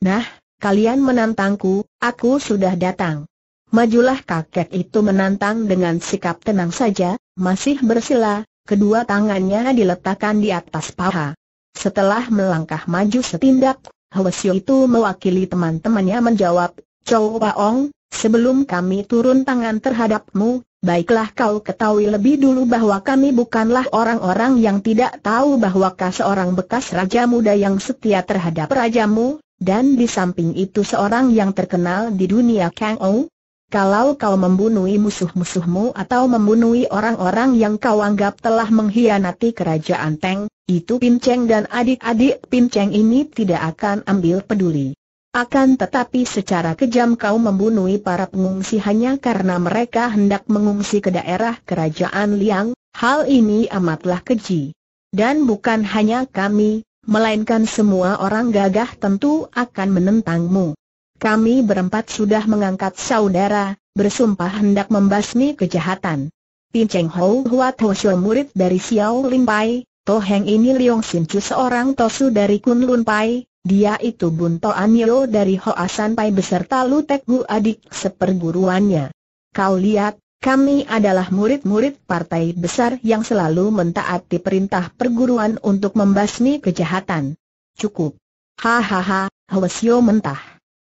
Nah, kalian menantangku, aku sudah datang. Majulah kakek itu menantang dengan sikap tenang saja, masih bersila, kedua tangannya diletakkan di atas paha. Setelah melangkah maju setindak, Hwasyo itu mewakili teman-temannya menjawab, Chow Ong, sebelum kami turun tangan terhadapmu, baiklah kau ketahui lebih dulu bahwa kami bukanlah orang-orang yang tidak tahu bahwa seorang bekas raja muda yang setia terhadap rajamu, dan di samping itu seorang yang terkenal di dunia Kang Ou, kalau kau membunuhi musuh-musuhmu atau membunuh orang-orang yang kau anggap telah mengkhianati kerajaan Teng, itu Pinceng dan adik-adik Pinceng ini tidak akan ambil peduli. Akan tetapi secara kejam kau membunuh para pengungsi hanya karena mereka hendak mengungsi ke daerah kerajaan Liang, hal ini amatlah keji. Dan bukan hanya kami, melainkan semua orang gagah tentu akan menentangmu. Kami berempat sudah mengangkat saudara, bersumpah hendak membasmi kejahatan. Pin Cheng Hou Hua Toshio murid dari Xiao Lin Pai, To Heng ini Liong Sin Chu seorang tosu dari Kun Lun Pai, dia itu bun An Anio dari Hoa San Pai beserta Lu Tek Gu adik seperguruannya. Kau lihat, kami adalah murid-murid partai besar yang selalu mentaati perintah perguruan untuk membasmi kejahatan. Cukup. Hahaha, Hwasyo mentah.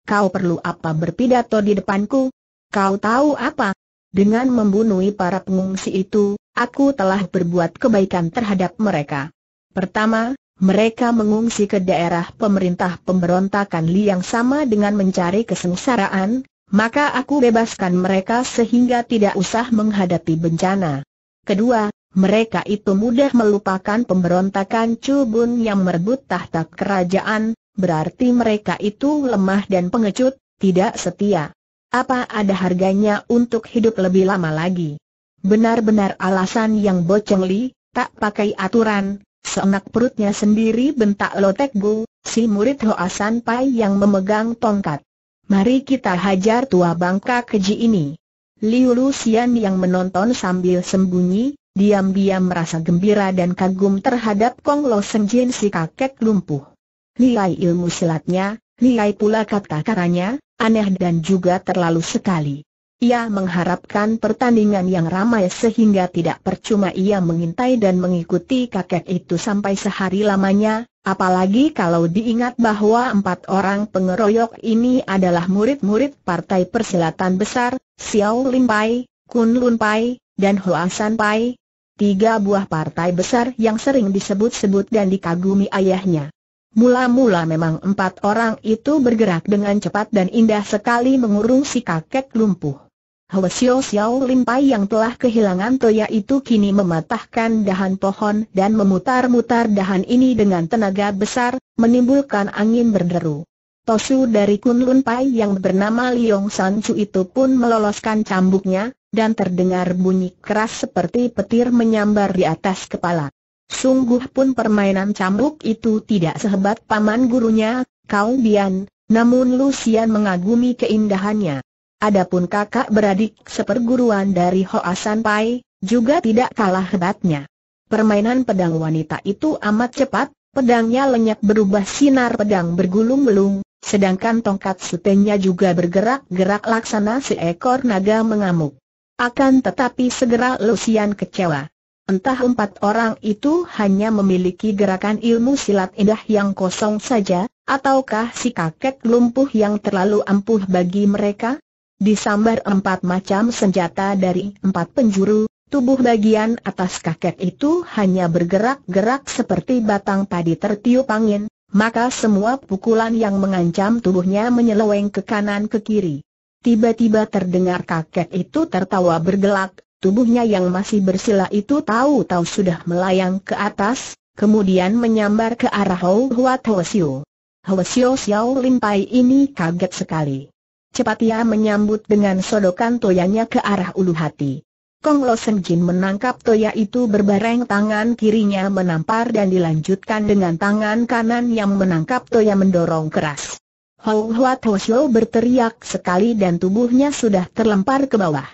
Kau perlu apa berpidato di depanku? Kau tahu apa? Dengan membunuh para pengungsi itu, aku telah berbuat kebaikan terhadap mereka. Pertama, mereka mengungsi ke daerah pemerintah pemberontakan Liang sama dengan mencari kesengsaraan, maka aku bebaskan mereka sehingga tidak usah menghadapi bencana. Kedua, mereka itu mudah melupakan pemberontakan Cubun yang merebut tahta kerajaan, berarti mereka itu lemah dan pengecut, tidak setia. Apa ada harganya untuk hidup lebih lama lagi? Benar-benar alasan yang bocong tak pakai aturan, seenak perutnya sendiri bentak Lotek gu, si murid Hoasan Pai yang memegang tongkat. Mari kita hajar tua bangka keji ini. Liu Lucian yang menonton sambil sembunyi, diam-diam merasa gembira dan kagum terhadap Kong Lo Senjin si kakek lumpuh. Nilai ilmu silatnya, nilai pula kata-katanya, aneh dan juga terlalu sekali. Ia mengharapkan pertandingan yang ramai sehingga tidak percuma ia mengintai dan mengikuti kakek itu sampai sehari lamanya, Apalagi kalau diingat bahwa empat orang pengeroyok ini adalah murid-murid Partai Persilatan Besar, Xiao Lin Pai, Kun Lun Pai, dan San Pai, tiga buah partai besar yang sering disebut-sebut dan dikagumi ayahnya. Mula-mula memang empat orang itu bergerak dengan cepat dan indah sekali mengurung si kakek lumpuh. Hua Xiao Limpai yang telah kehilangan toya itu kini mematahkan dahan pohon dan memutar-mutar dahan ini dengan tenaga besar, menimbulkan angin berderu. Tosu dari Kunlun Pai yang bernama Liong Chu itu pun meloloskan cambuknya, dan terdengar bunyi keras seperti petir menyambar di atas kepala. Sungguh pun permainan cambuk itu tidak sehebat paman gurunya, Kau Bian, namun Lucian mengagumi keindahannya. Adapun kakak beradik seperguruan dari Hoa Asan Pai, juga tidak kalah hebatnya. Permainan pedang wanita itu amat cepat, pedangnya lenyap berubah sinar pedang bergulung-gulung, sedangkan tongkat sutenya juga bergerak-gerak laksana seekor naga mengamuk. Akan tetapi segera Lucian kecewa. Entah empat orang itu hanya memiliki gerakan ilmu silat indah yang kosong saja, ataukah si kakek lumpuh yang terlalu ampuh bagi mereka? Disambar empat macam senjata dari empat penjuru, tubuh bagian atas kakek itu hanya bergerak-gerak seperti batang padi tertiup angin, maka semua pukulan yang mengancam tubuhnya menyeleweng ke kanan ke kiri. Tiba-tiba terdengar kakek itu tertawa bergelak, tubuhnya yang masih bersila itu tahu-tahu sudah melayang ke atas, kemudian menyambar ke arah Hou Huat Tho Siu. Xiao Limpai ini kaget sekali. Cepat ia menyambut dengan sodokan toyanya ke arah ulu hati. Kong Lo Sen Jin menangkap toya itu berbareng tangan kirinya menampar dan dilanjutkan dengan tangan kanan yang menangkap toya mendorong keras. Hou Hua Tosho berteriak sekali dan tubuhnya sudah terlempar ke bawah.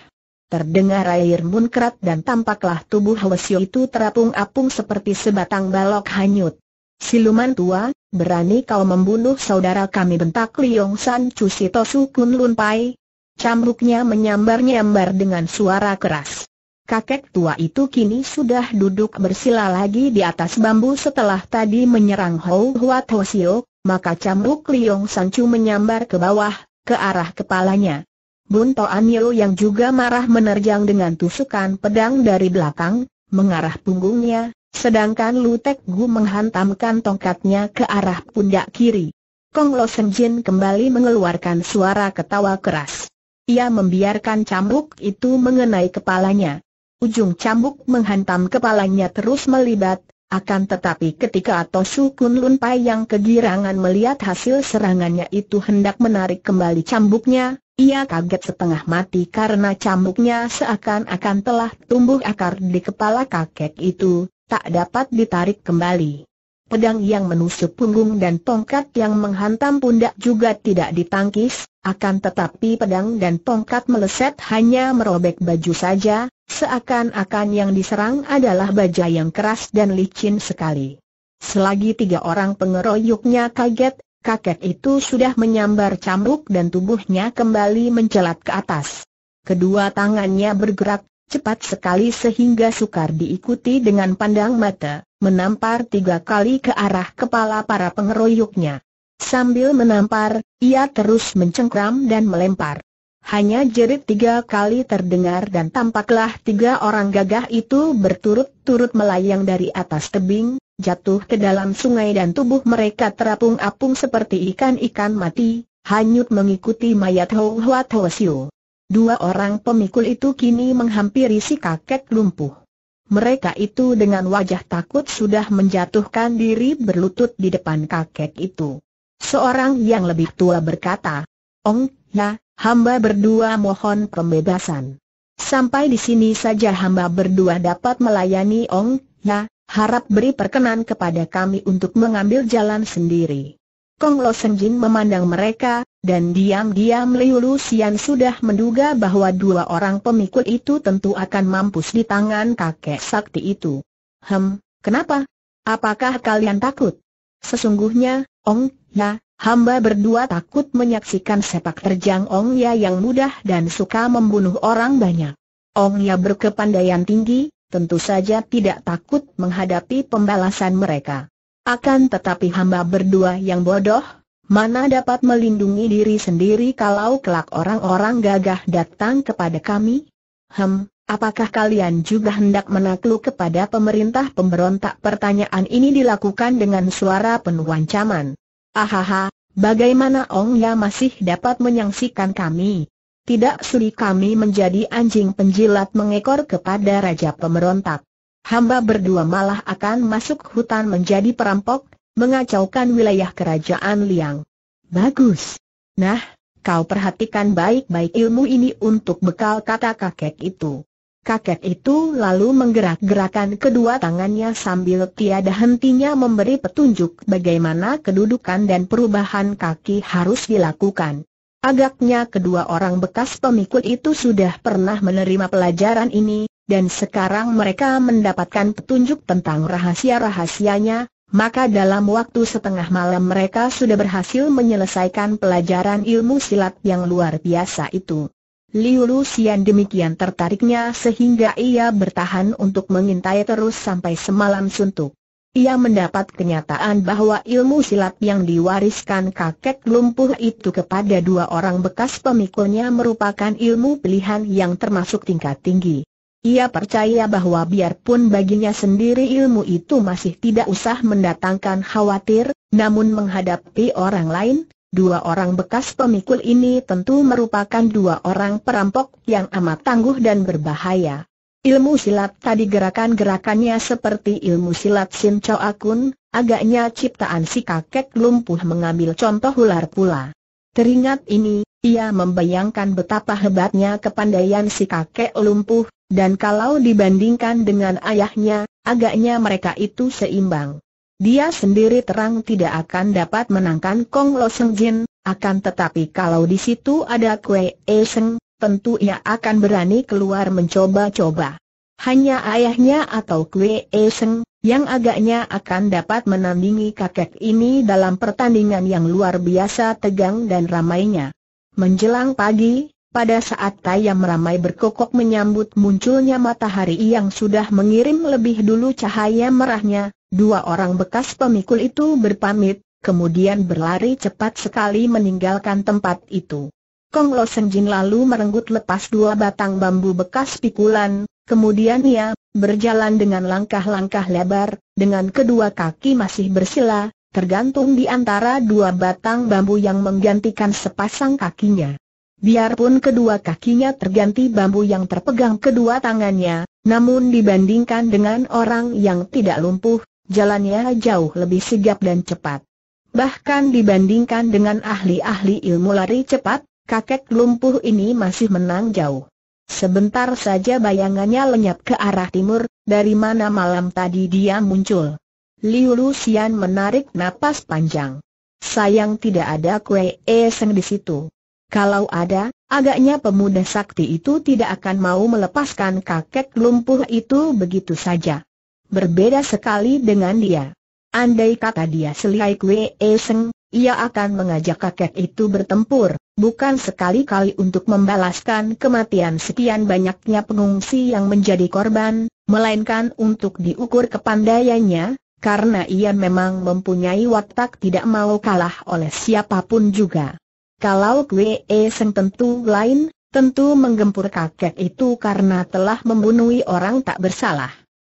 Terdengar air munkrat dan tampaklah tubuh Hwasyo itu terapung-apung seperti sebatang balok hanyut. Siluman tua, berani kau membunuh saudara kami bentak Liong San Chu Sito Su Kun Lun Pai. Cambuknya menyambar-nyambar dengan suara keras. Kakek tua itu kini sudah duduk bersila lagi di atas bambu setelah tadi menyerang Hou Ho Sio, maka cambuk Liong Chu menyambar ke bawah, ke arah kepalanya. Bun An Yeo yang juga marah menerjang dengan tusukan pedang dari belakang, mengarah punggungnya, Sedangkan Lutek Gu menghantamkan tongkatnya ke arah pundak kiri. Kong Lo Jin kembali mengeluarkan suara ketawa keras. Ia membiarkan cambuk itu mengenai kepalanya. Ujung cambuk menghantam kepalanya terus melibat, akan tetapi ketika Atosu Kun Lun Pai yang kegirangan melihat hasil serangannya itu hendak menarik kembali cambuknya, ia kaget setengah mati karena cambuknya seakan-akan telah tumbuh akar di kepala kakek itu, tak dapat ditarik kembali. Pedang yang menusuk punggung dan tongkat yang menghantam pundak juga tidak ditangkis, akan tetapi pedang dan tongkat meleset hanya merobek baju saja, seakan-akan yang diserang adalah baja yang keras dan licin sekali. Selagi tiga orang pengeroyoknya kaget, kakek itu sudah menyambar cambuk dan tubuhnya kembali mencelat ke atas. Kedua tangannya bergerak, cepat sekali sehingga sukar diikuti dengan pandang mata, menampar tiga kali ke arah kepala para pengeroyoknya. Sambil menampar, ia terus mencengkram dan melempar. Hanya jerit tiga kali terdengar dan tampaklah tiga orang gagah itu berturut-turut melayang dari atas tebing, jatuh ke dalam sungai dan tubuh mereka terapung-apung seperti ikan-ikan mati, hanyut mengikuti mayat Hou Hua Tho Siu. Dua orang pemikul itu kini menghampiri si kakek lumpuh. Mereka itu dengan wajah takut sudah menjatuhkan diri berlutut di depan kakek itu. Seorang yang lebih tua berkata, Ong, ya, hamba berdua mohon pembebasan. Sampai di sini saja hamba berdua dapat melayani Ong, ya, harap beri perkenan kepada kami untuk mengambil jalan sendiri. Kong Lo Senjin memandang mereka, dan diam-diam Liu Sian sudah menduga bahwa dua orang pemikul itu tentu akan mampus di tangan kakek sakti itu. Hem, kenapa? Apakah kalian takut? Sesungguhnya, Ong Ya, hamba berdua takut menyaksikan sepak terjang Ong Ya yang mudah dan suka membunuh orang banyak. Ong Ya berkepandaian tinggi, tentu saja tidak takut menghadapi pembalasan mereka. Akan tetapi hamba berdua yang bodoh, mana dapat melindungi diri sendiri kalau kelak orang-orang gagah datang kepada kami? Hem, apakah kalian juga hendak menakluk kepada pemerintah pemberontak? Pertanyaan ini dilakukan dengan suara penuh ancaman. Ahaha, bagaimana Ong Ya masih dapat menyangsikan kami? Tidak sulit kami menjadi anjing penjilat mengekor kepada raja pemberontak hamba berdua malah akan masuk hutan menjadi perampok, mengacaukan wilayah kerajaan Liang. Bagus. Nah, kau perhatikan baik-baik ilmu ini untuk bekal kata kakek itu. Kakek itu lalu menggerak-gerakan kedua tangannya sambil tiada hentinya memberi petunjuk bagaimana kedudukan dan perubahan kaki harus dilakukan. Agaknya kedua orang bekas pemikul itu sudah pernah menerima pelajaran ini, dan sekarang mereka mendapatkan petunjuk tentang rahasia-rahasianya, maka dalam waktu setengah malam mereka sudah berhasil menyelesaikan pelajaran ilmu silat yang luar biasa itu. Liu Lucian demikian tertariknya sehingga ia bertahan untuk mengintai terus sampai semalam suntuk. Ia mendapat kenyataan bahwa ilmu silat yang diwariskan kakek lumpuh itu kepada dua orang bekas pemikulnya merupakan ilmu pilihan yang termasuk tingkat tinggi. Ia percaya bahwa biarpun baginya sendiri ilmu itu masih tidak usah mendatangkan khawatir, namun menghadapi orang lain, dua orang bekas pemikul ini tentu merupakan dua orang perampok yang amat tangguh dan berbahaya. Ilmu silat tadi gerakan-gerakannya seperti ilmu silat Sin Chow Akun, agaknya ciptaan si kakek lumpuh mengambil contoh ular pula. Teringat ini, ia membayangkan betapa hebatnya kepandaian si kakek lumpuh, dan kalau dibandingkan dengan ayahnya, agaknya mereka itu seimbang. Dia sendiri terang tidak akan dapat menangkan Kong Lo Seng Jin, akan tetapi kalau di situ ada Kue E Seng, tentu ia akan berani keluar mencoba-coba. Hanya ayahnya atau Kue E Seng, yang agaknya akan dapat menandingi kakek ini dalam pertandingan yang luar biasa tegang dan ramainya. Menjelang pagi, pada saat tayam ramai berkokok menyambut munculnya matahari yang sudah mengirim lebih dulu cahaya merahnya, dua orang bekas pemikul itu berpamit, kemudian berlari cepat sekali meninggalkan tempat itu. Kong Lo Senjin lalu merenggut lepas dua batang bambu bekas pikulan, kemudian ia berjalan dengan langkah-langkah lebar, dengan kedua kaki masih bersila, tergantung di antara dua batang bambu yang menggantikan sepasang kakinya. Biarpun kedua kakinya terganti bambu yang terpegang kedua tangannya, namun dibandingkan dengan orang yang tidak lumpuh, jalannya jauh lebih sigap dan cepat. Bahkan dibandingkan dengan ahli-ahli ilmu lari cepat, kakek lumpuh ini masih menang jauh. Sebentar saja bayangannya lenyap ke arah timur, dari mana malam tadi dia muncul. Liu Lucian menarik napas panjang. Sayang tidak ada kue eseng di situ. Kalau ada, agaknya pemuda sakti itu tidak akan mau melepaskan kakek lumpuh itu begitu saja. Berbeda sekali dengan dia. Andai kata dia selai kue eseng, ia akan mengajak kakek itu bertempur, bukan sekali-kali untuk membalaskan kematian sekian banyaknya pengungsi yang menjadi korban, melainkan untuk diukur kepandaiannya, karena ia memang mempunyai watak tidak mau kalah oleh siapapun juga. Kalau Kwe e Seng tentu lain, tentu menggempur kakek itu karena telah membunuh orang tak bersalah.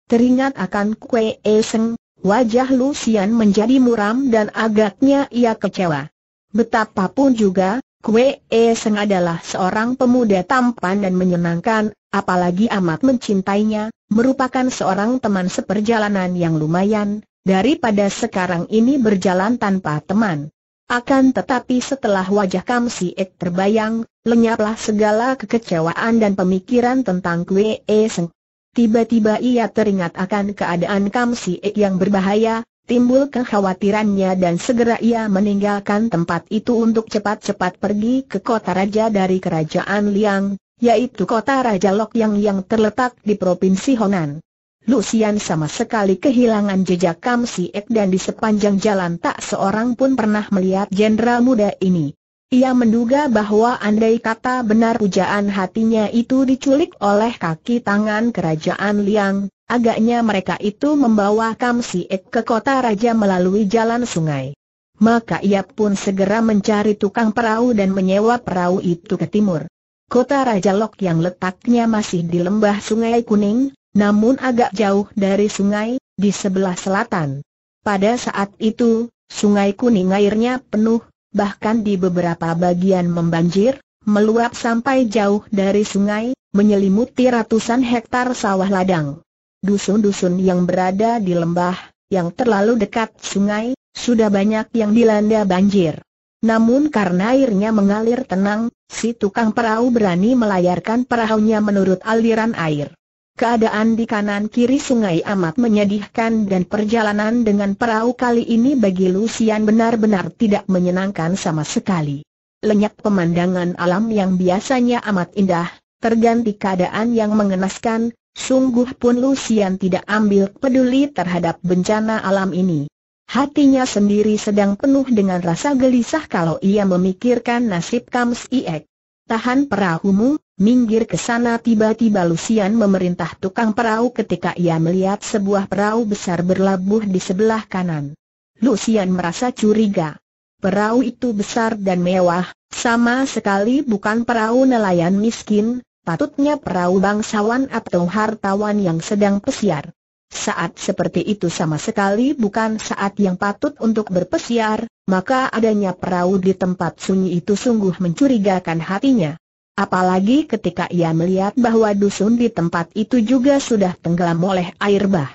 Teringat akan Kwe e Seng, wajah Lucian menjadi muram dan agaknya ia kecewa. Betapapun juga, Kwe e Seng adalah seorang pemuda tampan dan menyenangkan, apalagi amat mencintainya, merupakan seorang teman seperjalanan yang lumayan, daripada sekarang ini berjalan tanpa teman. Akan tetapi setelah wajah Kam Si Ek terbayang, lenyaplah segala kekecewaan dan pemikiran tentang Kwe e Seng. Tiba-tiba ia teringat akan keadaan Kam Si Ek yang berbahaya, timbul kekhawatirannya dan segera ia meninggalkan tempat itu untuk cepat-cepat pergi ke kota raja dari kerajaan Liang, yaitu kota Raja Lok Yang yang terletak di Provinsi Honan. Lucian sama sekali kehilangan jejak Kam Siek dan di sepanjang jalan tak seorang pun pernah melihat jenderal muda ini. Ia menduga bahwa andai kata benar pujaan hatinya itu diculik oleh kaki tangan kerajaan Liang, agaknya mereka itu membawa Kam Siek ke kota raja melalui jalan sungai. Maka ia pun segera mencari tukang perahu dan menyewa perahu itu ke timur. Kota Raja Lok yang letaknya masih di lembah Sungai Kuning, namun agak jauh dari sungai, di sebelah selatan. Pada saat itu, sungai kuning airnya penuh, bahkan di beberapa bagian membanjir, meluap sampai jauh dari sungai, menyelimuti ratusan hektar sawah ladang. Dusun-dusun yang berada di lembah, yang terlalu dekat sungai, sudah banyak yang dilanda banjir. Namun karena airnya mengalir tenang, si tukang perahu berani melayarkan perahunya menurut aliran air. Keadaan di kanan kiri sungai amat menyedihkan dan perjalanan dengan perahu kali ini bagi Lucian benar-benar tidak menyenangkan sama sekali. Lenyap pemandangan alam yang biasanya amat indah, terganti keadaan yang mengenaskan, sungguh pun Lucian tidak ambil peduli terhadap bencana alam ini. Hatinya sendiri sedang penuh dengan rasa gelisah kalau ia memikirkan nasib Kams Iek. Tahan perahumu, Minggir ke sana tiba-tiba Lucian memerintah tukang perahu ketika ia melihat sebuah perahu besar berlabuh di sebelah kanan. Lucian merasa curiga. Perahu itu besar dan mewah, sama sekali bukan perahu nelayan miskin, patutnya perahu bangsawan atau hartawan yang sedang pesiar. Saat seperti itu sama sekali bukan saat yang patut untuk berpesiar, maka adanya perahu di tempat sunyi itu sungguh mencurigakan hatinya. Apalagi ketika ia melihat bahwa dusun di tempat itu juga sudah tenggelam oleh air bah.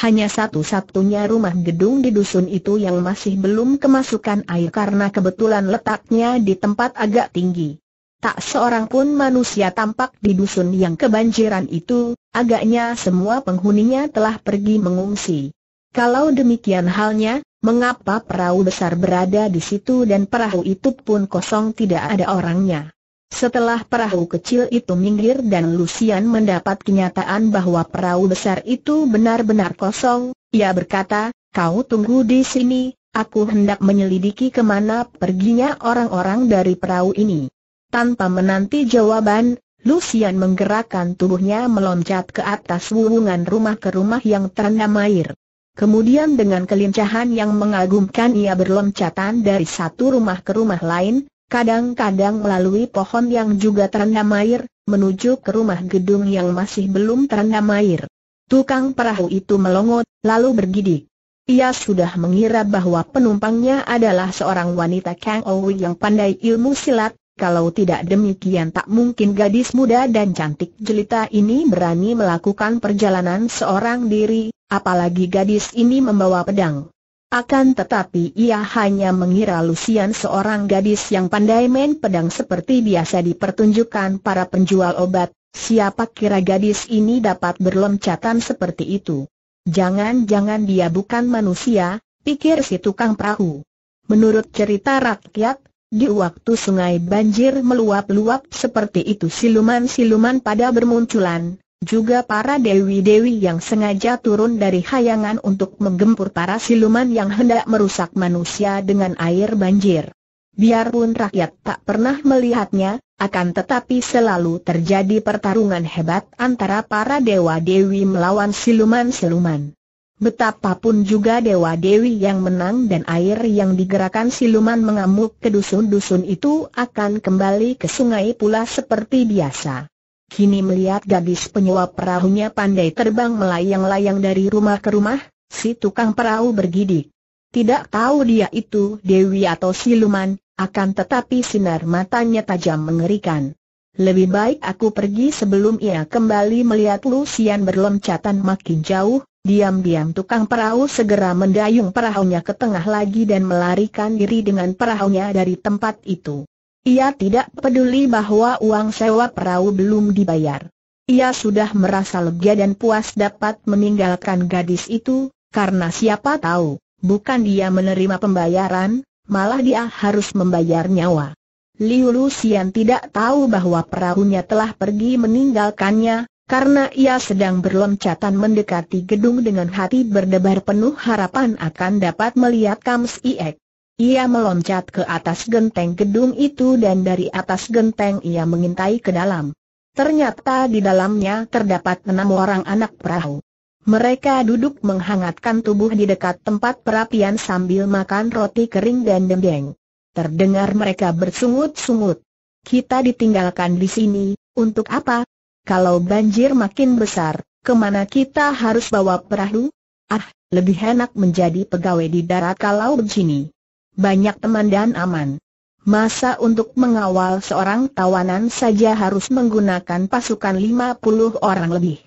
Hanya satu-satunya rumah gedung di dusun itu yang masih belum kemasukan air karena kebetulan letaknya di tempat agak tinggi. Tak seorang pun manusia tampak di dusun yang kebanjiran itu, agaknya semua penghuninya telah pergi mengungsi. Kalau demikian halnya, mengapa perahu besar berada di situ dan perahu itu pun kosong tidak ada orangnya? Setelah perahu kecil itu minggir dan Lucian mendapat kenyataan bahwa perahu besar itu benar-benar kosong, ia berkata, kau tunggu di sini, aku hendak menyelidiki kemana perginya orang-orang dari perahu ini. Tanpa menanti jawaban, Lucian menggerakkan tubuhnya meloncat ke atas wuwungan rumah ke rumah yang terendam air. Kemudian dengan kelincahan yang mengagumkan ia berloncatan dari satu rumah ke rumah lain, Kadang-kadang melalui pohon yang juga terendam air, menuju ke rumah gedung yang masih belum terendam air. Tukang perahu itu melongot, lalu bergidik. Ia sudah mengira bahwa penumpangnya adalah seorang wanita Kang Owi oh yang pandai ilmu silat, kalau tidak demikian tak mungkin gadis muda dan cantik jelita ini berani melakukan perjalanan seorang diri, apalagi gadis ini membawa pedang. Akan tetapi ia hanya mengira Lucian seorang gadis yang pandai main pedang seperti biasa dipertunjukkan para penjual obat, siapa kira gadis ini dapat berloncatan seperti itu. Jangan-jangan dia bukan manusia, pikir si tukang perahu. Menurut cerita rakyat, di waktu sungai banjir meluap-luap seperti itu siluman-siluman pada bermunculan, juga para dewi-dewi yang sengaja turun dari hayangan untuk menggempur para siluman yang hendak merusak manusia dengan air banjir. Biarpun rakyat tak pernah melihatnya, akan tetapi selalu terjadi pertarungan hebat antara para dewa-dewi melawan siluman-siluman. Betapapun juga dewa-dewi yang menang dan air yang digerakkan siluman mengamuk ke dusun-dusun itu akan kembali ke sungai pula seperti biasa. Kini melihat gadis penyuap perahunya pandai terbang melayang-layang dari rumah ke rumah, si tukang perahu bergidik. Tidak tahu dia itu Dewi atau siluman, akan tetapi sinar matanya tajam mengerikan. Lebih baik aku pergi sebelum ia kembali melihat Lucian berloncatan makin jauh, diam-diam tukang perahu segera mendayung perahunya ke tengah lagi dan melarikan diri dengan perahunya dari tempat itu. Ia tidak peduli bahwa uang sewa perahu belum dibayar. Ia sudah merasa lega dan puas dapat meninggalkan gadis itu, karena siapa tahu, bukan dia menerima pembayaran, malah dia harus membayar nyawa. Liu Lucian tidak tahu bahwa perahunya telah pergi meninggalkannya, karena ia sedang berloncatan mendekati gedung dengan hati berdebar penuh harapan akan dapat melihat Kams Iek. Ia meloncat ke atas genteng gedung itu dan dari atas genteng ia mengintai ke dalam. Ternyata di dalamnya terdapat enam orang anak perahu. Mereka duduk menghangatkan tubuh di dekat tempat perapian sambil makan roti kering dan dendeng. Terdengar mereka bersungut-sungut. Kita ditinggalkan di sini, untuk apa? Kalau banjir makin besar, kemana kita harus bawa perahu? Ah, lebih enak menjadi pegawai di darat kalau begini banyak teman dan aman. Masa untuk mengawal seorang tawanan saja harus menggunakan pasukan 50 orang lebih.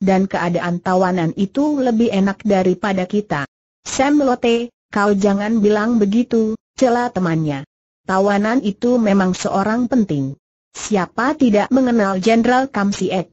Dan keadaan tawanan itu lebih enak daripada kita. Sam Lotte, kau jangan bilang begitu, Celah temannya. Tawanan itu memang seorang penting. Siapa tidak mengenal Jenderal Kamsiek?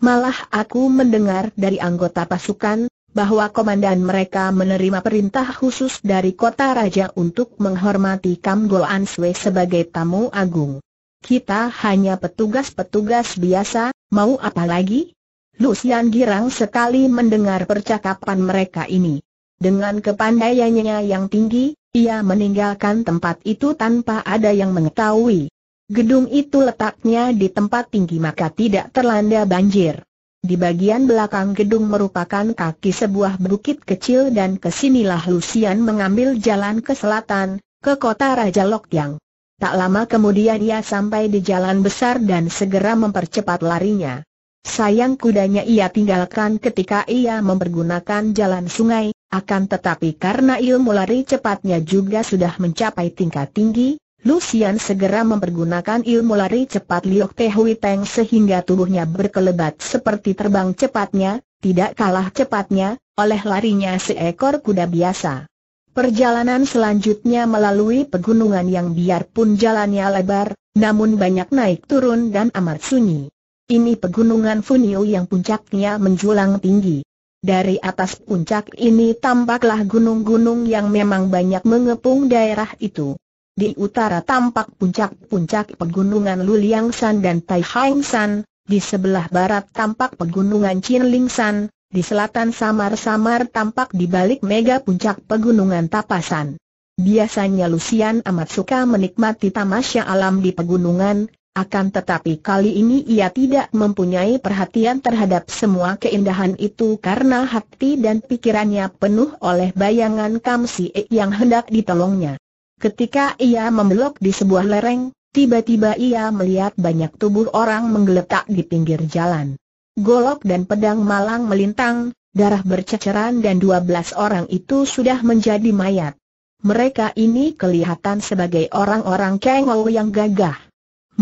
Malah aku mendengar dari anggota pasukan, bahwa komandan mereka menerima perintah khusus dari kota raja untuk menghormati Kam sebagai tamu agung. Kita hanya petugas-petugas biasa, mau apa lagi? Lucian girang sekali mendengar percakapan mereka ini. Dengan kepandaiannya yang tinggi, ia meninggalkan tempat itu tanpa ada yang mengetahui. Gedung itu letaknya di tempat tinggi maka tidak terlanda banjir. Di bagian belakang gedung merupakan kaki sebuah bukit kecil dan kesinilah Lucian mengambil jalan ke selatan, ke kota Raja Lokyang. Tak lama kemudian ia sampai di jalan besar dan segera mempercepat larinya. Sayang kudanya ia tinggalkan ketika ia mempergunakan jalan sungai, akan tetapi karena ilmu lari cepatnya juga sudah mencapai tingkat tinggi, Lucian segera mempergunakan ilmu lari cepat Liok Tehui Teng sehingga tubuhnya berkelebat seperti terbang cepatnya, tidak kalah cepatnya, oleh larinya seekor kuda biasa. Perjalanan selanjutnya melalui pegunungan yang biarpun jalannya lebar, namun banyak naik turun dan amat sunyi. Ini pegunungan Funiu yang puncaknya menjulang tinggi. Dari atas puncak ini tampaklah gunung-gunung yang memang banyak mengepung daerah itu. Di utara tampak puncak-puncak pegunungan Luliang San dan Tai Hang San, di sebelah barat tampak pegunungan Chin Ling San, di selatan samar-samar tampak di balik mega puncak pegunungan Tapasan. Biasanya Lucian amat suka menikmati tamasya alam di pegunungan, akan tetapi kali ini ia tidak mempunyai perhatian terhadap semua keindahan itu karena hati dan pikirannya penuh oleh bayangan Kamsi yang hendak ditolongnya. Ketika ia membelok di sebuah lereng, tiba-tiba ia melihat banyak tubuh orang menggeletak di pinggir jalan. Golok dan pedang malang melintang, darah berceceran dan 12 orang itu sudah menjadi mayat. Mereka ini kelihatan sebagai orang-orang Kengol yang gagah.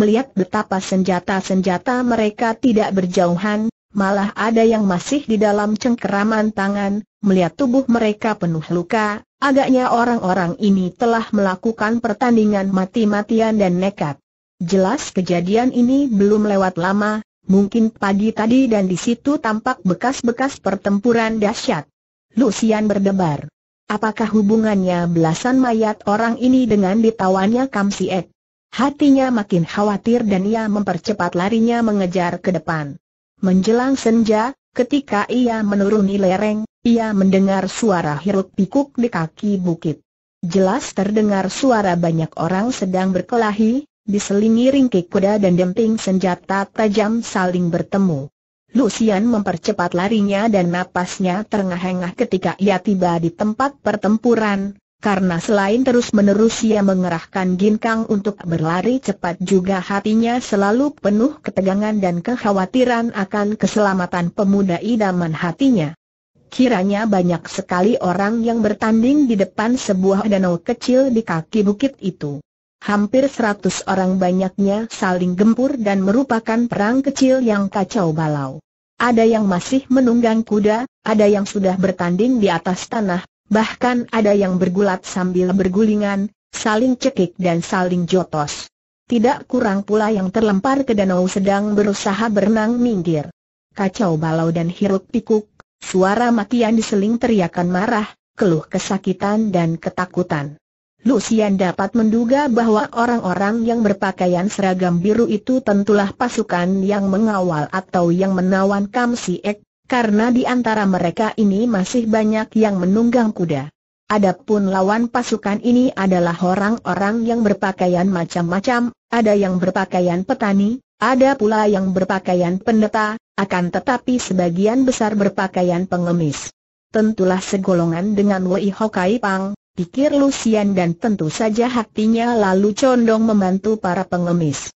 Melihat betapa senjata-senjata mereka tidak berjauhan, Malah ada yang masih di dalam cengkeraman tangan, melihat tubuh mereka penuh luka, agaknya orang-orang ini telah melakukan pertandingan mati-matian dan nekat. Jelas kejadian ini belum lewat lama, mungkin pagi tadi dan di situ tampak bekas-bekas pertempuran dahsyat. Lucian berdebar. Apakah hubungannya belasan mayat orang ini dengan ditawannya Kamsiek? Hatinya makin khawatir dan ia mempercepat larinya mengejar ke depan. Menjelang senja, ketika ia menuruni lereng, ia mendengar suara hiruk pikuk di kaki bukit. Jelas terdengar suara banyak orang sedang berkelahi, diselingi ringkik kuda dan demping senjata tajam saling bertemu. Lucian mempercepat larinya dan napasnya terengah-engah ketika ia tiba di tempat pertempuran, karena selain terus-menerus ia mengerahkan ginkang untuk berlari cepat juga hatinya selalu penuh ketegangan dan kekhawatiran akan keselamatan pemuda idaman hatinya. Kiranya banyak sekali orang yang bertanding di depan sebuah danau kecil di kaki bukit itu. Hampir seratus orang banyaknya saling gempur dan merupakan perang kecil yang kacau balau. Ada yang masih menunggang kuda, ada yang sudah bertanding di atas tanah, bahkan ada yang bergulat sambil bergulingan, saling cekik dan saling jotos. Tidak kurang pula yang terlempar ke danau sedang berusaha berenang minggir. Kacau balau dan hiruk pikuk, suara makian diseling teriakan marah, keluh kesakitan dan ketakutan. Lucian dapat menduga bahwa orang-orang yang berpakaian seragam biru itu tentulah pasukan yang mengawal atau yang menawan Kam karena di antara mereka ini masih banyak yang menunggang kuda. Adapun lawan pasukan ini adalah orang-orang yang berpakaian macam-macam, ada yang berpakaian petani, ada pula yang berpakaian pendeta, akan tetapi sebagian besar berpakaian pengemis. Tentulah segolongan dengan Wei Hokai Pang, pikir Lucian dan tentu saja hatinya lalu condong membantu para pengemis.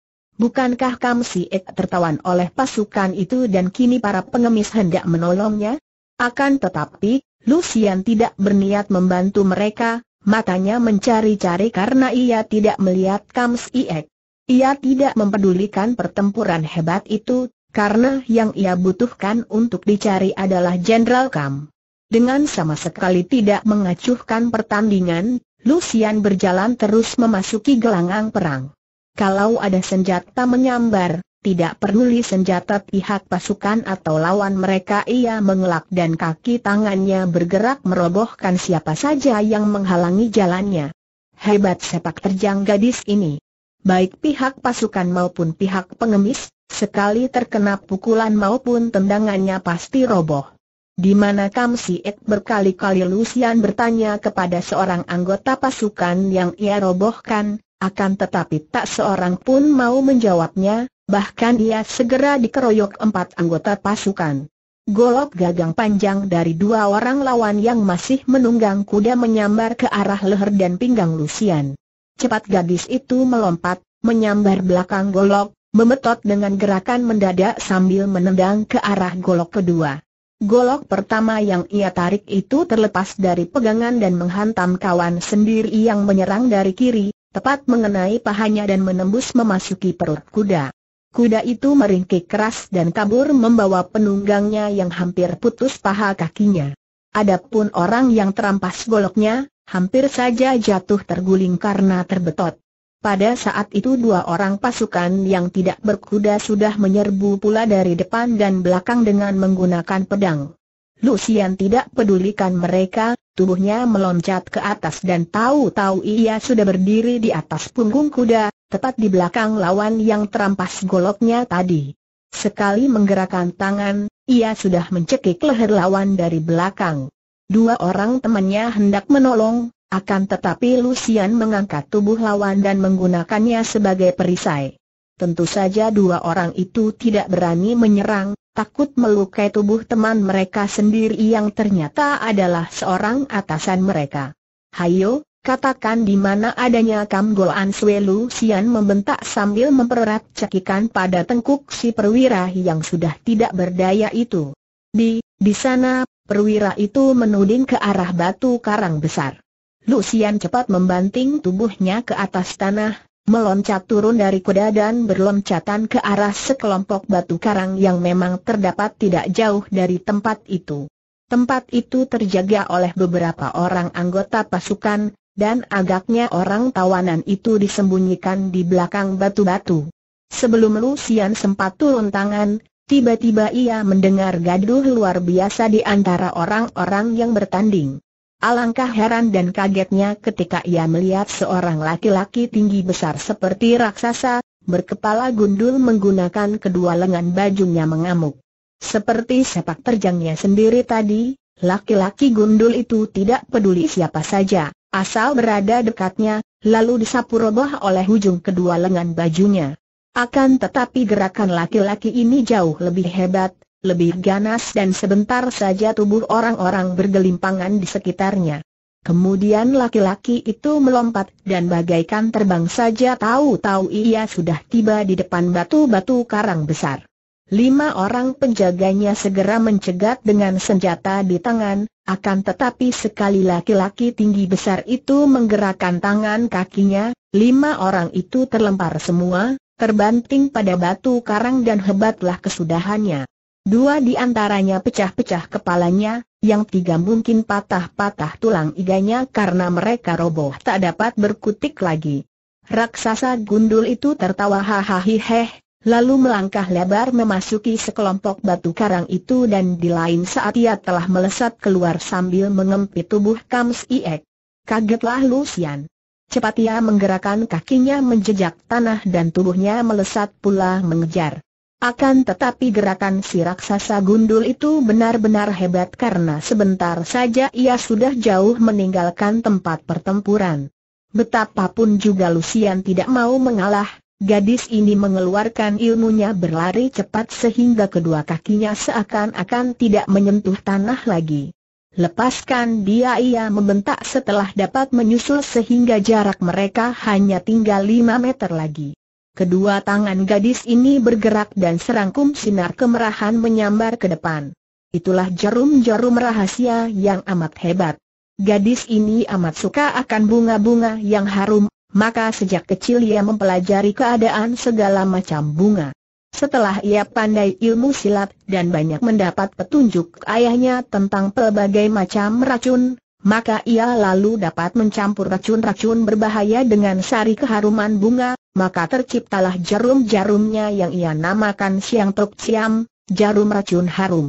Bukankah Kamsi Ek tertawan oleh pasukan itu dan kini para pengemis hendak menolongnya? Akan tetapi, Lucian tidak berniat membantu mereka, matanya mencari-cari karena ia tidak melihat Kamsi Ek. Ia tidak mempedulikan pertempuran hebat itu, karena yang ia butuhkan untuk dicari adalah Jenderal Kam. Dengan sama sekali tidak mengacuhkan pertandingan, Lucian berjalan terus memasuki gelanggang perang. Kalau ada senjata menyambar, tidak peduli senjata pihak pasukan atau lawan mereka ia mengelak dan kaki tangannya bergerak merobohkan siapa saja yang menghalangi jalannya. Hebat sepak terjang gadis ini. Baik pihak pasukan maupun pihak pengemis, sekali terkena pukulan maupun tendangannya pasti roboh. Di mana Kam Siek berkali-kali Lucian bertanya kepada seorang anggota pasukan yang ia robohkan, akan tetapi tak seorang pun mau menjawabnya, bahkan ia segera dikeroyok empat anggota pasukan. Golok gagang panjang dari dua orang lawan yang masih menunggang kuda menyambar ke arah leher dan pinggang Lucian. Cepat gadis itu melompat, menyambar belakang golok, memetot dengan gerakan mendadak sambil menendang ke arah golok kedua. Golok pertama yang ia tarik itu terlepas dari pegangan dan menghantam kawan sendiri yang menyerang dari kiri, tepat mengenai pahanya dan menembus memasuki perut kuda. Kuda itu meringkik keras dan kabur membawa penunggangnya yang hampir putus paha kakinya. Adapun orang yang terampas goloknya, hampir saja jatuh terguling karena terbetot. Pada saat itu dua orang pasukan yang tidak berkuda sudah menyerbu pula dari depan dan belakang dengan menggunakan pedang. Lucian tidak pedulikan mereka, Tubuhnya meloncat ke atas dan tahu-tahu ia sudah berdiri di atas punggung kuda, tepat di belakang lawan yang terampas goloknya tadi. Sekali menggerakkan tangan, ia sudah mencekik leher lawan dari belakang. Dua orang temannya hendak menolong, akan tetapi Lucian mengangkat tubuh lawan dan menggunakannya sebagai perisai. Tentu saja dua orang itu tidak berani menyerang, takut melukai tubuh teman mereka sendiri yang ternyata adalah seorang atasan mereka. Hayo, katakan di mana adanya Kam Goan Swelu Sian membentak sambil mempererat cekikan pada tengkuk si perwira yang sudah tidak berdaya itu. Di, di sana, perwira itu menuding ke arah batu karang besar. Lucian cepat membanting tubuhnya ke atas tanah, meloncat turun dari kuda dan berloncatan ke arah sekelompok batu karang yang memang terdapat tidak jauh dari tempat itu. Tempat itu terjaga oleh beberapa orang anggota pasukan, dan agaknya orang tawanan itu disembunyikan di belakang batu-batu. Sebelum Lucian sempat turun tangan, tiba-tiba ia mendengar gaduh luar biasa di antara orang-orang yang bertanding. Alangkah heran dan kagetnya ketika ia melihat seorang laki-laki tinggi besar seperti raksasa, berkepala gundul menggunakan kedua lengan bajunya mengamuk. Seperti sepak terjangnya sendiri tadi, laki-laki gundul itu tidak peduli siapa saja, asal berada dekatnya, lalu disapu roboh oleh ujung kedua lengan bajunya. Akan tetapi gerakan laki-laki ini jauh lebih hebat, lebih ganas dan sebentar saja tubuh orang-orang bergelimpangan di sekitarnya. Kemudian laki-laki itu melompat dan bagaikan terbang saja tahu-tahu ia sudah tiba di depan batu-batu karang besar. Lima orang penjaganya segera mencegat dengan senjata di tangan, akan tetapi sekali laki-laki tinggi besar itu menggerakkan tangan kakinya, lima orang itu terlempar semua, terbanting pada batu karang dan hebatlah kesudahannya. Dua di antaranya pecah-pecah kepalanya, yang tiga mungkin patah-patah tulang iganya karena mereka roboh tak dapat berkutik lagi. Raksasa gundul itu tertawa hahahiheh, lalu melangkah lebar memasuki sekelompok batu karang itu dan di lain saat ia telah melesat keluar sambil mengempit tubuh Kams Iek. Kagetlah Lucian. Cepat ia menggerakkan kakinya menjejak tanah dan tubuhnya melesat pula mengejar. Akan tetapi gerakan si raksasa gundul itu benar-benar hebat karena sebentar saja ia sudah jauh meninggalkan tempat pertempuran. Betapapun juga Lucian tidak mau mengalah, gadis ini mengeluarkan ilmunya berlari cepat sehingga kedua kakinya seakan-akan tidak menyentuh tanah lagi. Lepaskan dia ia membentak setelah dapat menyusul sehingga jarak mereka hanya tinggal 5 meter lagi. Kedua tangan gadis ini bergerak dan serangkum sinar kemerahan menyambar ke depan. Itulah jarum-jarum rahasia yang amat hebat. Gadis ini amat suka akan bunga-bunga yang harum, maka sejak kecil ia mempelajari keadaan segala macam bunga. Setelah ia pandai ilmu silat dan banyak mendapat petunjuk ayahnya tentang pelbagai macam racun, maka ia lalu dapat mencampur racun-racun berbahaya dengan sari keharuman bunga, maka terciptalah jarum-jarumnya yang ia namakan Siang Tok Siam, jarum racun harum.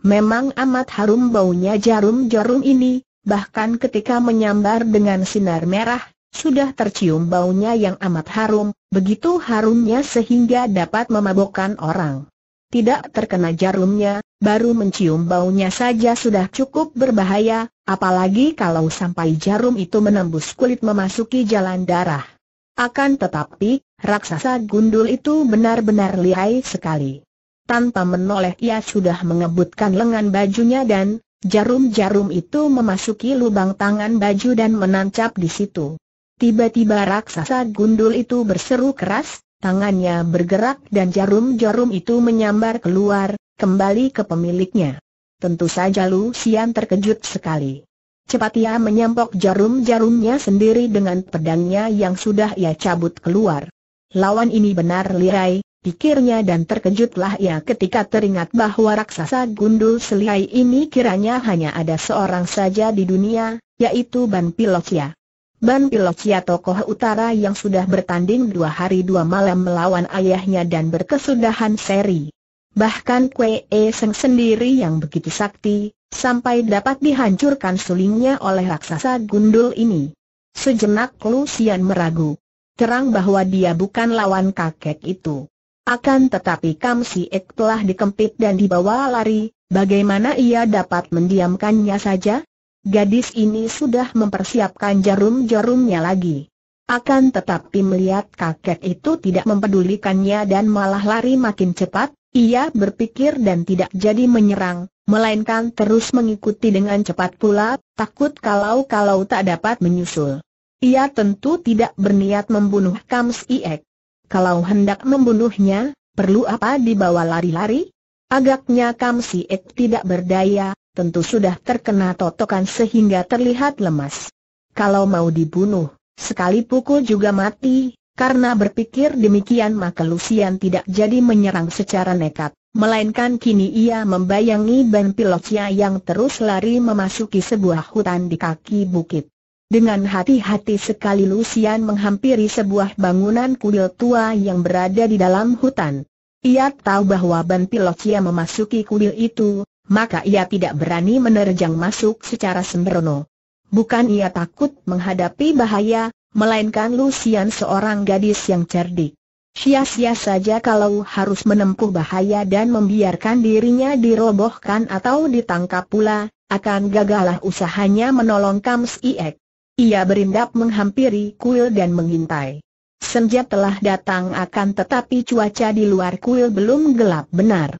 Memang amat harum baunya jarum-jarum ini, bahkan ketika menyambar dengan sinar merah, sudah tercium baunya yang amat harum, begitu harumnya sehingga dapat memabokkan orang. Tidak terkena jarumnya, baru mencium baunya saja sudah cukup berbahaya, apalagi kalau sampai jarum itu menembus kulit memasuki jalan darah. Akan tetapi, raksasa gundul itu benar-benar lihai sekali. Tanpa menoleh ia sudah mengebutkan lengan bajunya dan, jarum-jarum itu memasuki lubang tangan baju dan menancap di situ. Tiba-tiba raksasa gundul itu berseru keras, tangannya bergerak dan jarum-jarum itu menyambar keluar, kembali ke pemiliknya. Tentu saja Lu Sian terkejut sekali. Cepat ia menyampok jarum-jarumnya sendiri dengan pedangnya yang sudah ia cabut keluar. Lawan ini benar lirai, pikirnya dan terkejutlah ia ketika teringat bahwa raksasa gundul selai ini kiranya hanya ada seorang saja di dunia, yaitu Ban Pilocia. Ban Pilocia tokoh utara yang sudah bertanding dua hari dua malam melawan ayahnya dan berkesudahan seri. Bahkan Kwe Seng sendiri yang begitu sakti, sampai dapat dihancurkan sulingnya oleh raksasa gundul ini. Sejenak Lucian meragu. Terang bahwa dia bukan lawan kakek itu. Akan tetapi Kam Si Ek telah dikempit dan dibawa lari, bagaimana ia dapat mendiamkannya saja? Gadis ini sudah mempersiapkan jarum-jarumnya lagi. Akan tetapi melihat kakek itu tidak mempedulikannya dan malah lari makin cepat, ia berpikir dan tidak jadi menyerang, melainkan terus mengikuti dengan cepat pula, takut kalau-kalau tak dapat menyusul. Ia tentu tidak berniat membunuh Kams Iek. Kalau hendak membunuhnya, perlu apa dibawa lari-lari? Agaknya Kams Iek tidak berdaya, tentu sudah terkena totokan sehingga terlihat lemas. Kalau mau dibunuh, sekali pukul juga mati, karena berpikir demikian maka Lusian tidak jadi menyerang secara nekat. Melainkan kini ia membayangi ban pilotnya yang terus lari memasuki sebuah hutan di kaki bukit. Dengan hati-hati sekali Lucian menghampiri sebuah bangunan kuil tua yang berada di dalam hutan. Ia tahu bahwa ban pilotnya memasuki kuil itu, maka ia tidak berani menerjang masuk secara sembrono. Bukan ia takut menghadapi bahaya, melainkan Lucian seorang gadis yang cerdik. Sia-sia saja kalau harus menempuh bahaya dan membiarkan dirinya dirobohkan atau ditangkap pula, akan gagalah usahanya menolong Kams Iek. Ia berindap menghampiri kuil dan mengintai. Senja telah datang akan tetapi cuaca di luar kuil belum gelap benar.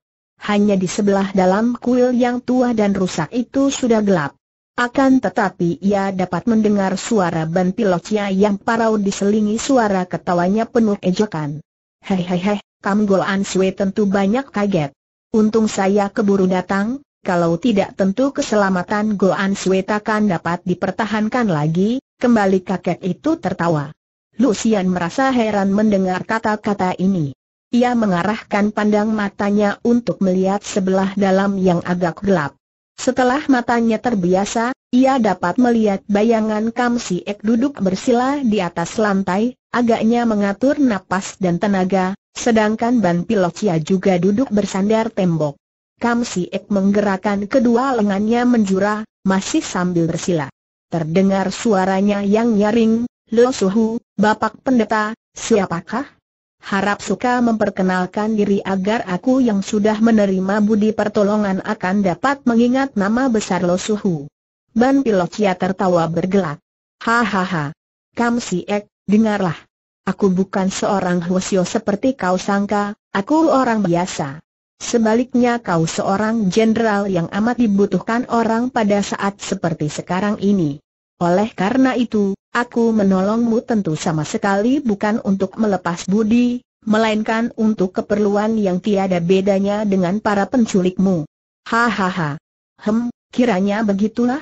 Hanya di sebelah dalam kuil yang tua dan rusak itu sudah gelap. Akan tetapi ia dapat mendengar suara ban pilotnya yang parau diselingi suara ketawanya penuh ejekan. Hei hei Kam kamu An Sui tentu banyak kaget. Untung saya keburu datang, kalau tidak tentu keselamatan gol An Sui takkan dapat dipertahankan lagi, kembali kakek itu tertawa. Lucian merasa heran mendengar kata-kata ini. Ia mengarahkan pandang matanya untuk melihat sebelah dalam yang agak gelap. Setelah matanya terbiasa, ia dapat melihat bayangan Kam Ek duduk bersila di atas lantai, agaknya mengatur napas dan tenaga, sedangkan Ban Pilocia juga duduk bersandar tembok. Kam Ek menggerakkan kedua lengannya menjura, masih sambil bersila. Terdengar suaranya yang nyaring, Lo Suhu, Bapak Pendeta, siapakah? Harap suka memperkenalkan diri agar aku yang sudah menerima budi pertolongan akan dapat mengingat nama besar Lo Suhu. Ban Pilocia tertawa bergelak. Hahaha. Kam ek, dengarlah. Aku bukan seorang Hwasyo seperti kau sangka, aku orang biasa. Sebaliknya kau seorang jenderal yang amat dibutuhkan orang pada saat seperti sekarang ini. Oleh karena itu, aku menolongmu tentu sama sekali bukan untuk melepas budi, melainkan untuk keperluan yang tiada bedanya dengan para penculikmu. Hahaha. Hem, kiranya begitulah.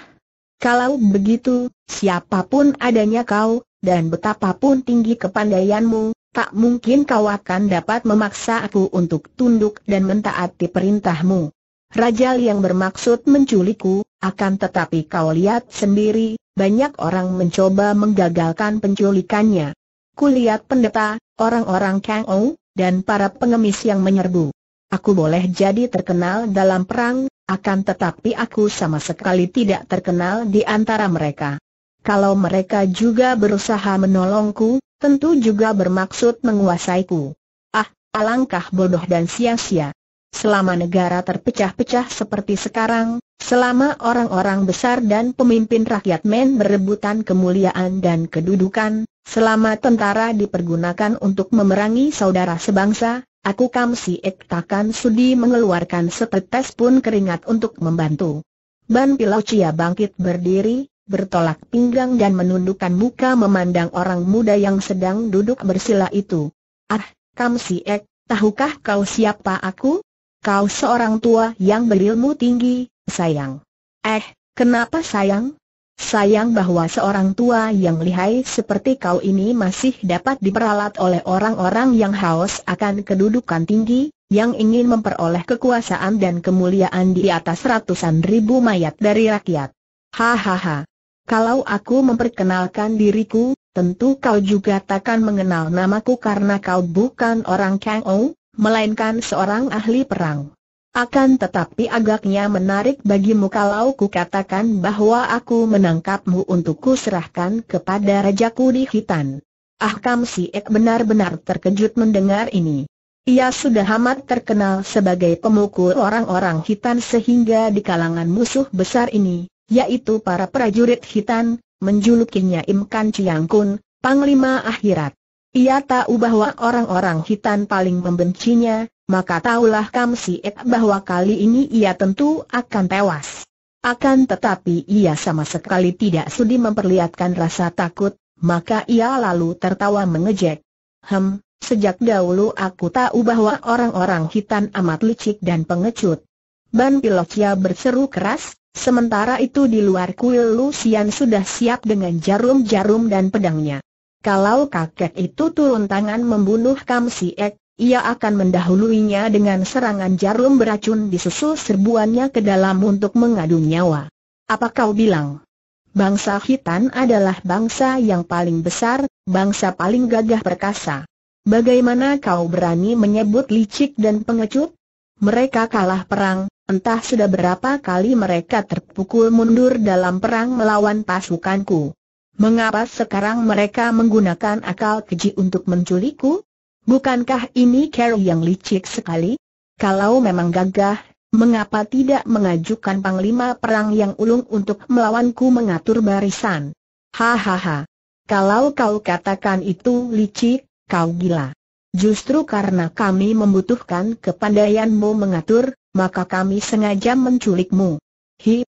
Kalau begitu, siapapun adanya kau, dan betapapun tinggi kepandaianmu, tak mungkin kau akan dapat memaksa aku untuk tunduk dan mentaati perintahmu. Raja yang bermaksud menculikku, akan tetapi kau lihat sendiri, banyak orang mencoba menggagalkan penculikannya. Kulihat pendeta, orang-orang Kang Ou, dan para pengemis yang menyerbu. Aku boleh jadi terkenal dalam perang, akan tetapi aku sama sekali tidak terkenal di antara mereka. Kalau mereka juga berusaha menolongku, tentu juga bermaksud menguasaiku. Ah, alangkah bodoh dan sia-sia. Selama negara terpecah-pecah seperti sekarang, selama orang-orang besar dan pemimpin rakyat men berebutan kemuliaan dan kedudukan, selama tentara dipergunakan untuk memerangi saudara sebangsa, Aku Kam ek takkan sudi mengeluarkan setetes pun keringat untuk membantu. Ban Pilau Cia bangkit berdiri, bertolak pinggang dan menundukkan muka memandang orang muda yang sedang duduk bersila itu. Ah, Kam si ek, tahukah kau siapa aku? Kau seorang tua yang berilmu tinggi, sayang. Eh, kenapa sayang? Sayang bahwa seorang tua yang lihai seperti kau ini masih dapat diperalat oleh orang-orang yang haus akan kedudukan tinggi, yang ingin memperoleh kekuasaan dan kemuliaan di atas ratusan ribu mayat dari rakyat. Hahaha. Kalau aku memperkenalkan diriku, tentu kau juga takkan mengenal namaku karena kau bukan orang Kang Ou, melainkan seorang ahli perang. Akan tetapi agaknya menarik bagimu kalau katakan bahwa aku menangkapmu untuk kuserahkan kepada Rajaku di Hitan. Ahkam si Ek benar-benar terkejut mendengar ini. Ia sudah amat terkenal sebagai pemukul orang-orang Hitan sehingga di kalangan musuh besar ini, yaitu para prajurit Hitan, menjulukinya Imkan Chiang Kun, Panglima Akhirat. Ia tahu bahwa orang-orang Hitan paling membencinya, maka tahulah Kam Siek bahwa kali ini ia tentu akan tewas. Akan tetapi ia sama sekali tidak sudi memperlihatkan rasa takut, maka ia lalu tertawa mengejek. Hem, sejak dahulu aku tahu bahwa orang-orang hitam amat licik dan pengecut. Ban Pilokia berseru keras, sementara itu di luar kuil Lucian sudah siap dengan jarum-jarum dan pedangnya. Kalau kakek itu turun tangan membunuh Kam Siek, ia akan mendahuluinya dengan serangan jarum beracun disusul serbuannya ke dalam untuk mengadu nyawa. Apa kau bilang? Bangsa Hitan adalah bangsa yang paling besar, bangsa paling gagah perkasa. Bagaimana kau berani menyebut licik dan pengecut? Mereka kalah perang, entah sudah berapa kali mereka terpukul mundur dalam perang melawan pasukanku. Mengapa sekarang mereka menggunakan akal keji untuk menculikku? Bukankah ini Carol yang licik sekali? Kalau memang gagah, mengapa tidak mengajukan panglima perang yang ulung untuk melawanku mengatur barisan? Hahaha. Kalau kau katakan itu licik, kau gila. Justru karena kami membutuhkan kepandaianmu mengatur, maka kami sengaja menculikmu. Hi,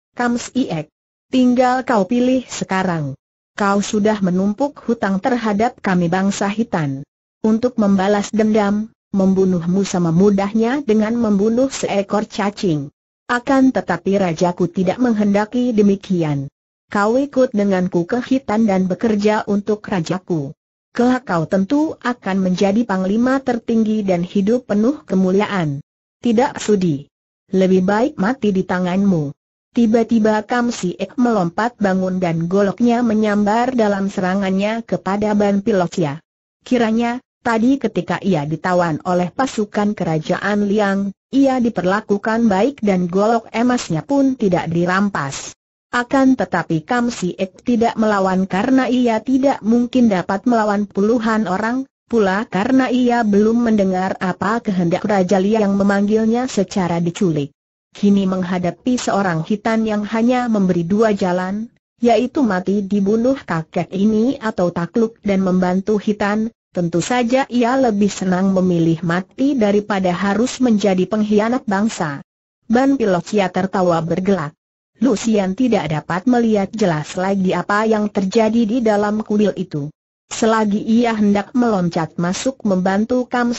iek. Tinggal kau pilih sekarang. Kau sudah menumpuk hutang terhadap kami bangsa hitam untuk membalas dendam, membunuhmu sama mudahnya dengan membunuh seekor cacing. Akan tetapi rajaku tidak menghendaki demikian. Kau ikut denganku ke Hitan dan bekerja untuk rajaku. Kelak kau tentu akan menjadi panglima tertinggi dan hidup penuh kemuliaan. Tidak sudi. Lebih baik mati di tanganmu. Tiba-tiba Kam Si Ek melompat bangun dan goloknya menyambar dalam serangannya kepada Ban Pilosia. Ya. Kiranya, Tadi ketika ia ditawan oleh pasukan kerajaan Liang, ia diperlakukan baik dan golok emasnya pun tidak dirampas. Akan tetapi Kam Si Ek tidak melawan karena ia tidak mungkin dapat melawan puluhan orang, pula karena ia belum mendengar apa kehendak Raja Liang memanggilnya secara diculik. Kini menghadapi seorang hitan yang hanya memberi dua jalan, yaitu mati dibunuh kakek ini atau takluk dan membantu hitan, Tentu saja ia lebih senang memilih mati daripada harus menjadi pengkhianat bangsa. Ban Pilocia tertawa bergelak. Lucian tidak dapat melihat jelas lagi apa yang terjadi di dalam kuil itu. Selagi ia hendak meloncat masuk membantu Kam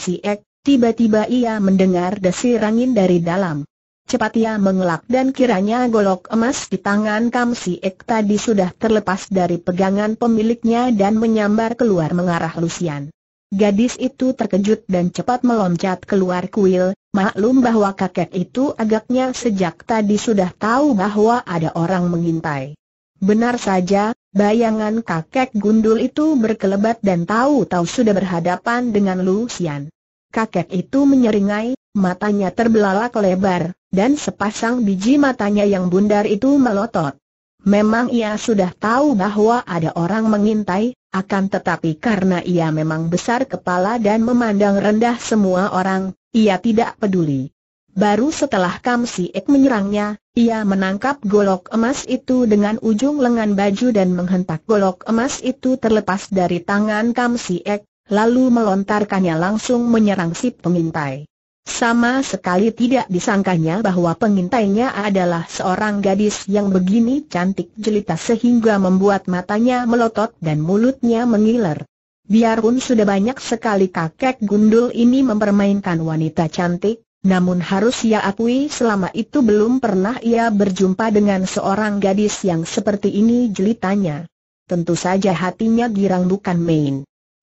tiba-tiba ia mendengar desir angin dari dalam. Cepat ia mengelak dan kiranya golok emas di tangan Kam Si Ek tadi sudah terlepas dari pegangan pemiliknya dan menyambar keluar mengarah Lucian. Gadis itu terkejut dan cepat meloncat keluar kuil, maklum bahwa kakek itu agaknya sejak tadi sudah tahu bahwa ada orang mengintai. Benar saja, bayangan kakek gundul itu berkelebat dan tahu-tahu sudah berhadapan dengan Lucian. Kakek itu menyeringai, matanya terbelalak lebar, dan sepasang biji matanya yang bundar itu melotot. Memang ia sudah tahu bahwa ada orang mengintai, akan tetapi karena ia memang besar kepala dan memandang rendah semua orang, ia tidak peduli. Baru setelah Kam Si Ek menyerangnya, ia menangkap golok emas itu dengan ujung lengan baju dan menghentak golok emas itu terlepas dari tangan Kam Si Ek, lalu melontarkannya langsung menyerang si pengintai. Sama sekali tidak disangkanya bahwa pengintainya adalah seorang gadis yang begini cantik jelita sehingga membuat matanya melotot dan mulutnya mengiler. Biarpun sudah banyak sekali kakek gundul ini mempermainkan wanita cantik, namun harus ia akui selama itu belum pernah ia berjumpa dengan seorang gadis yang seperti ini jelitanya. Tentu saja hatinya girang bukan main.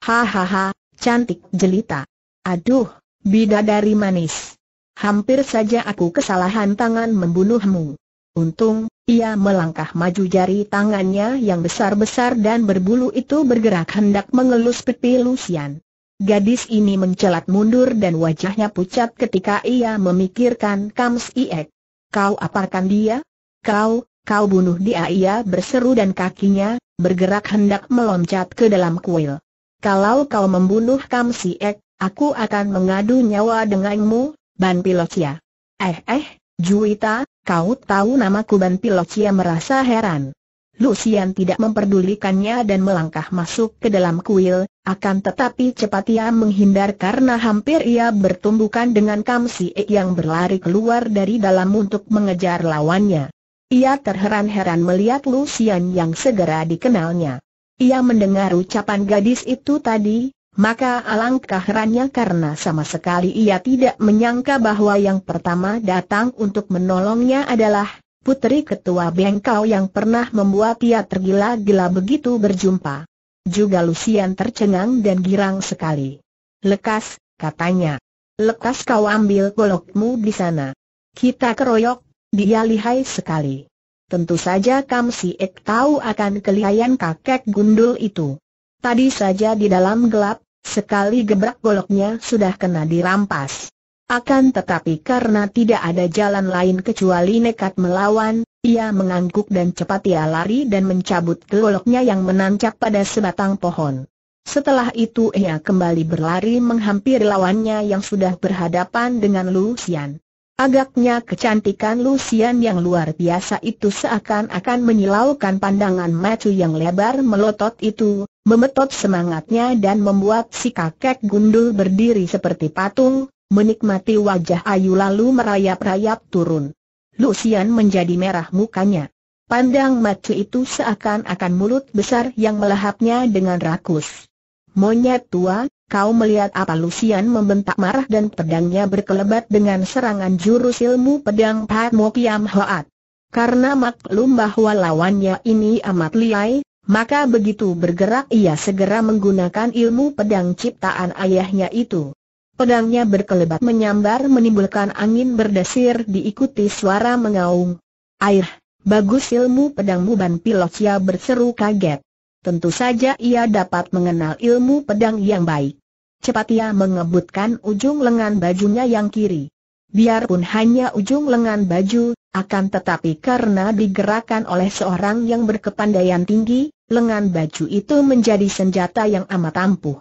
Hahaha, cantik jelita. Aduh, Bidadari manis. Hampir saja aku kesalahan tangan membunuhmu. Untung, ia melangkah maju jari tangannya yang besar-besar dan berbulu itu bergerak hendak mengelus pipi Lucian. Gadis ini mencelat mundur dan wajahnya pucat ketika ia memikirkan Kams Iek. Kau apakan dia? Kau, kau bunuh dia ia berseru dan kakinya, bergerak hendak meloncat ke dalam kuil. Kalau kau membunuh Kam Iek, Aku akan mengadu nyawa denganmu, Ban Pilocia. Eh eh, Juwita, kau tahu namaku Ban Pilocia merasa heran. Lucian tidak memperdulikannya dan melangkah masuk ke dalam kuil, akan tetapi cepat ia menghindar karena hampir ia bertumbukan dengan e yang berlari keluar dari dalam untuk mengejar lawannya. Ia terheran-heran melihat Lucian yang segera dikenalnya. Ia mendengar ucapan gadis itu tadi, maka alangkah herannya karena sama sekali ia tidak menyangka bahwa yang pertama datang untuk menolongnya adalah putri ketua bengkau yang pernah membuat ia tergila-gila begitu berjumpa. Juga Lucian tercengang dan girang sekali. Lekas, katanya. Lekas kau ambil golokmu di sana. Kita keroyok, dia lihai sekali. Tentu saja Kam Si Ek tahu akan kelihayan kakek gundul itu. Tadi saja di dalam gelap, Sekali gebrak goloknya sudah kena dirampas. Akan tetapi karena tidak ada jalan lain kecuali nekat melawan, ia mengangguk dan cepat ia lari dan mencabut goloknya yang menancap pada sebatang pohon. Setelah itu ia kembali berlari menghampiri lawannya yang sudah berhadapan dengan Lucian. Agaknya kecantikan Lucian yang luar biasa itu seakan-akan menyilaukan pandangan Macu yang lebar melotot itu, memetot semangatnya dan membuat si kakek gundul berdiri seperti patung, menikmati wajah Ayu lalu merayap-rayap turun. Lucian menjadi merah mukanya. Pandang macu itu seakan-akan mulut besar yang melahapnya dengan rakus. Monyet tua, kau melihat apa Lucian membentak marah dan pedangnya berkelebat dengan serangan jurus ilmu pedang Pat Mokiam Hoat. Karena maklum bahwa lawannya ini amat liai, maka begitu bergerak ia segera menggunakan ilmu pedang ciptaan ayahnya itu. Pedangnya berkelebat menyambar menimbulkan angin berdesir diikuti suara mengaung. Air, bagus ilmu pedangmu Ban Pilocia berseru kaget. Tentu saja ia dapat mengenal ilmu pedang yang baik. Cepat ia mengebutkan ujung lengan bajunya yang kiri. Biarpun hanya ujung lengan baju, akan tetapi karena digerakkan oleh seorang yang berkepandaian tinggi, lengan baju itu menjadi senjata yang amat ampuh.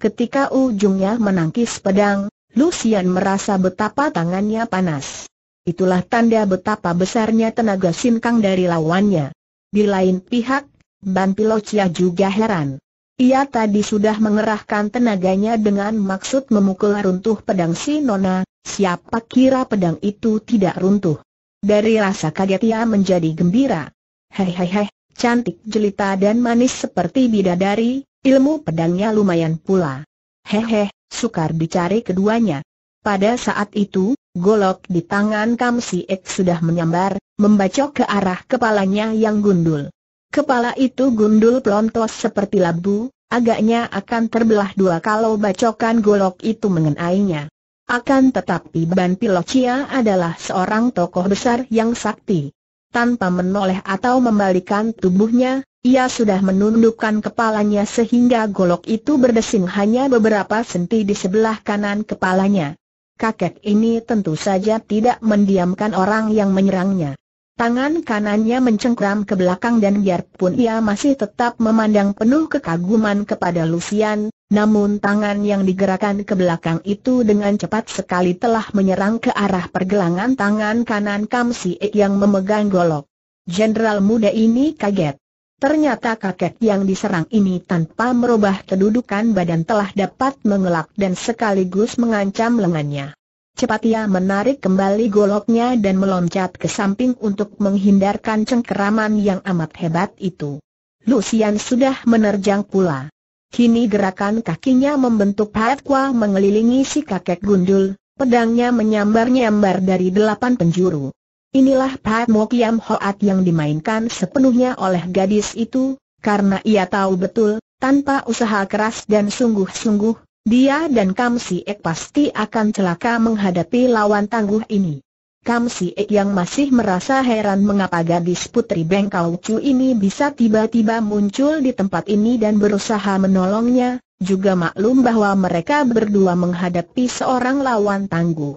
Ketika ujungnya menangkis pedang, Lucian merasa betapa tangannya panas. Itulah tanda betapa besarnya tenaga sinkang dari lawannya. Di lain pihak, Ban Pilocia juga heran. Ia tadi sudah mengerahkan tenaganya dengan maksud memukul runtuh pedang si Nona, siapa kira pedang itu tidak runtuh. Dari rasa kaget ia menjadi gembira. Hei hei hei! Cantik jelita dan manis seperti bidadari, ilmu pedangnya lumayan pula. Hehe, sukar dicari keduanya. Pada saat itu, golok di tangan Kam Si Ek sudah menyambar, membacok ke arah kepalanya yang gundul. Kepala itu gundul pelontos seperti labu, agaknya akan terbelah dua kalau bacokan golok itu mengenainya. Akan tetapi Ban Pilocia adalah seorang tokoh besar yang sakti tanpa menoleh atau membalikan tubuhnya, ia sudah menundukkan kepalanya sehingga golok itu berdesing hanya beberapa senti di sebelah kanan kepalanya. Kakek ini tentu saja tidak mendiamkan orang yang menyerangnya. Tangan kanannya mencengkram ke belakang dan biarpun ia masih tetap memandang penuh kekaguman kepada Lucian, namun tangan yang digerakkan ke belakang itu dengan cepat sekali telah menyerang ke arah pergelangan tangan kanan Kamsi e yang memegang golok. Jenderal muda ini kaget. Ternyata kakek yang diserang ini tanpa merubah kedudukan badan telah dapat mengelak dan sekaligus mengancam lengannya. Cepat ia menarik kembali goloknya dan meloncat ke samping untuk menghindarkan cengkeraman yang amat hebat itu. Lucian sudah menerjang pula. Kini gerakan kakinya membentuk patwa mengelilingi si kakek gundul, pedangnya menyambar-nyambar dari delapan penjuru. Inilah Patmo mokiam Hoat yang dimainkan sepenuhnya oleh gadis itu, karena ia tahu betul, tanpa usaha keras dan sungguh-sungguh, dia dan Kam Si Ek pasti akan celaka menghadapi lawan tangguh ini. Kam Si e yang masih merasa heran mengapa gadis putri Bengkau Chu ini bisa tiba-tiba muncul di tempat ini dan berusaha menolongnya, juga maklum bahwa mereka berdua menghadapi seorang lawan tangguh.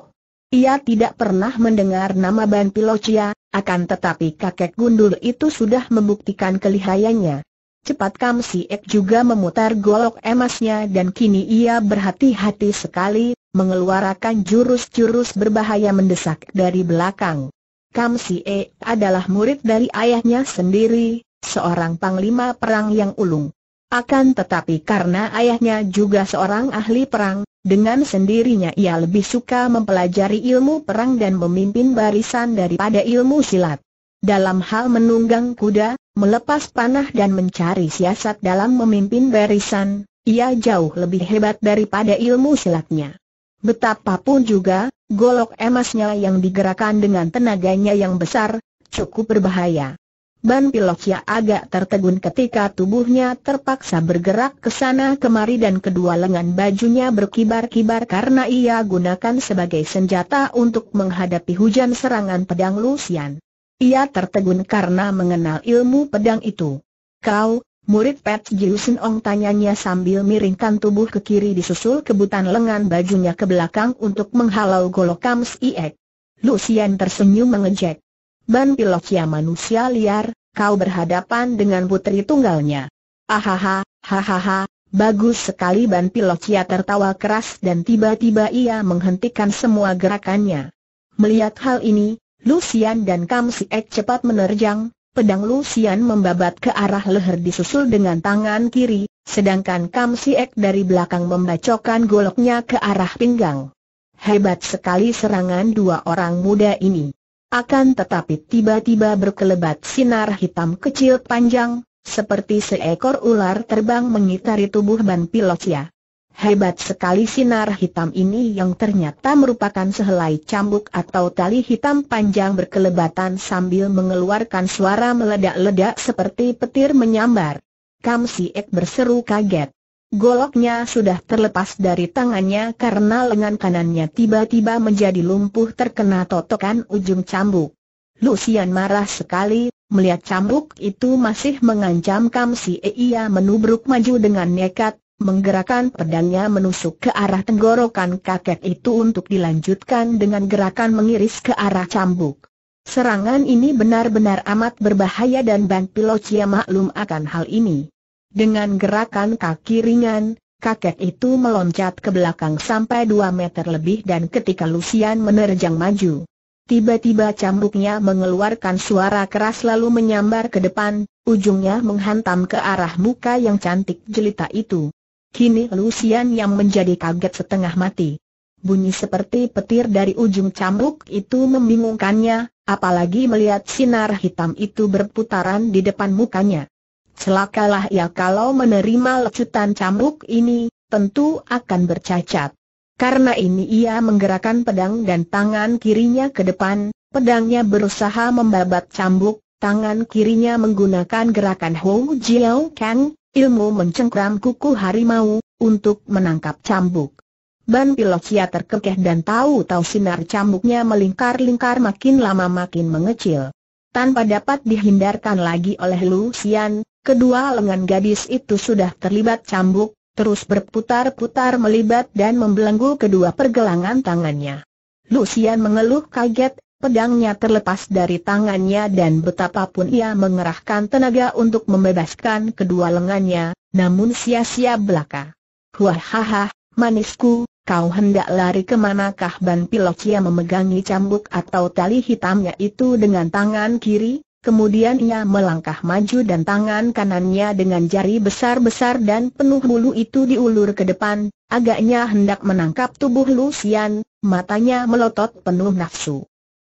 Ia tidak pernah mendengar nama Ban Pilocia, akan tetapi kakek gundul itu sudah membuktikan kelihayannya. Cepat Kam Siek juga memutar golok emasnya dan kini ia berhati-hati sekali, mengeluarkan jurus-jurus berbahaya mendesak dari belakang. Kam E adalah murid dari ayahnya sendiri, seorang panglima perang yang ulung. Akan tetapi karena ayahnya juga seorang ahli perang, dengan sendirinya ia lebih suka mempelajari ilmu perang dan memimpin barisan daripada ilmu silat. Dalam hal menunggang kuda, melepas panah dan mencari siasat dalam memimpin barisan, ia jauh lebih hebat daripada ilmu silatnya. Betapapun juga, golok emasnya yang digerakkan dengan tenaganya yang besar, cukup berbahaya. Ban Pilokya agak tertegun ketika tubuhnya terpaksa bergerak ke sana kemari dan kedua lengan bajunya berkibar-kibar karena ia gunakan sebagai senjata untuk menghadapi hujan serangan pedang Lusian. Ia tertegun karena mengenal ilmu pedang itu. Kau, Murid Pat Jiu Ong tanyanya sambil miringkan tubuh ke kiri disusul kebutan lengan bajunya ke belakang untuk menghalau golok Kams Iek. Lucian tersenyum mengejek. Ban Pilokia manusia liar, kau berhadapan dengan putri tunggalnya. Ahaha, hahaha, bagus sekali Ban Pilokia tertawa keras dan tiba-tiba ia menghentikan semua gerakannya. Melihat hal ini, Lucian dan Kam Siek cepat menerjang, Pedang Lucian membabat ke arah leher disusul dengan tangan kiri, sedangkan Kam Siek dari belakang memecahkan goloknya ke arah pinggang. Hebat sekali serangan dua orang muda ini. Akan tetapi tiba-tiba berkelebat sinar hitam kecil panjang, seperti seekor ular terbang mengitari tubuh Ban Pilocia. Hebat sekali sinar hitam ini yang ternyata merupakan sehelai cambuk atau tali hitam panjang berkelebatan sambil mengeluarkan suara meledak-ledak seperti petir menyambar. Kam Si Ek berseru kaget. Goloknya sudah terlepas dari tangannya karena lengan kanannya tiba-tiba menjadi lumpuh terkena totokan ujung cambuk. Lucian marah sekali, melihat cambuk itu masih mengancam Kam Si Ek Ia menubruk maju dengan nekat, menggerakkan pedangnya menusuk ke arah tenggorokan kakek itu untuk dilanjutkan dengan gerakan mengiris ke arah cambuk. Serangan ini benar-benar amat berbahaya dan Ban Pilocia maklum akan hal ini. Dengan gerakan kaki ringan, kakek itu meloncat ke belakang sampai 2 meter lebih dan ketika Lucian menerjang maju. Tiba-tiba cambuknya mengeluarkan suara keras lalu menyambar ke depan, ujungnya menghantam ke arah muka yang cantik jelita itu. Kini Lucian yang menjadi kaget setengah mati. Bunyi seperti petir dari ujung cambuk itu membingungkannya, apalagi melihat sinar hitam itu berputaran di depan mukanya. Celakalah ia ya kalau menerima lecutan cambuk ini, tentu akan bercacat. Karena ini ia menggerakkan pedang dan tangan kirinya ke depan, pedangnya berusaha membabat cambuk, tangan kirinya menggunakan gerakan Hou Jiao Kang, Ilmu mencengkram kuku harimau, untuk menangkap cambuk. Ban Pilocia terkekeh dan tahu-tahu sinar cambuknya melingkar-lingkar makin lama makin mengecil. Tanpa dapat dihindarkan lagi oleh Lucian, kedua lengan gadis itu sudah terlibat cambuk, terus berputar-putar melibat dan membelenggu kedua pergelangan tangannya. Lucian mengeluh kaget, pedangnya terlepas dari tangannya dan betapapun ia mengerahkan tenaga untuk membebaskan kedua lengannya, namun sia-sia belaka. Huahaha, manisku, kau hendak lari kemanakah Ban Pilokia memegangi cambuk atau tali hitamnya itu dengan tangan kiri, kemudian ia melangkah maju dan tangan kanannya dengan jari besar-besar dan penuh bulu itu diulur ke depan, agaknya hendak menangkap tubuh Lucian, matanya melotot penuh nafsu.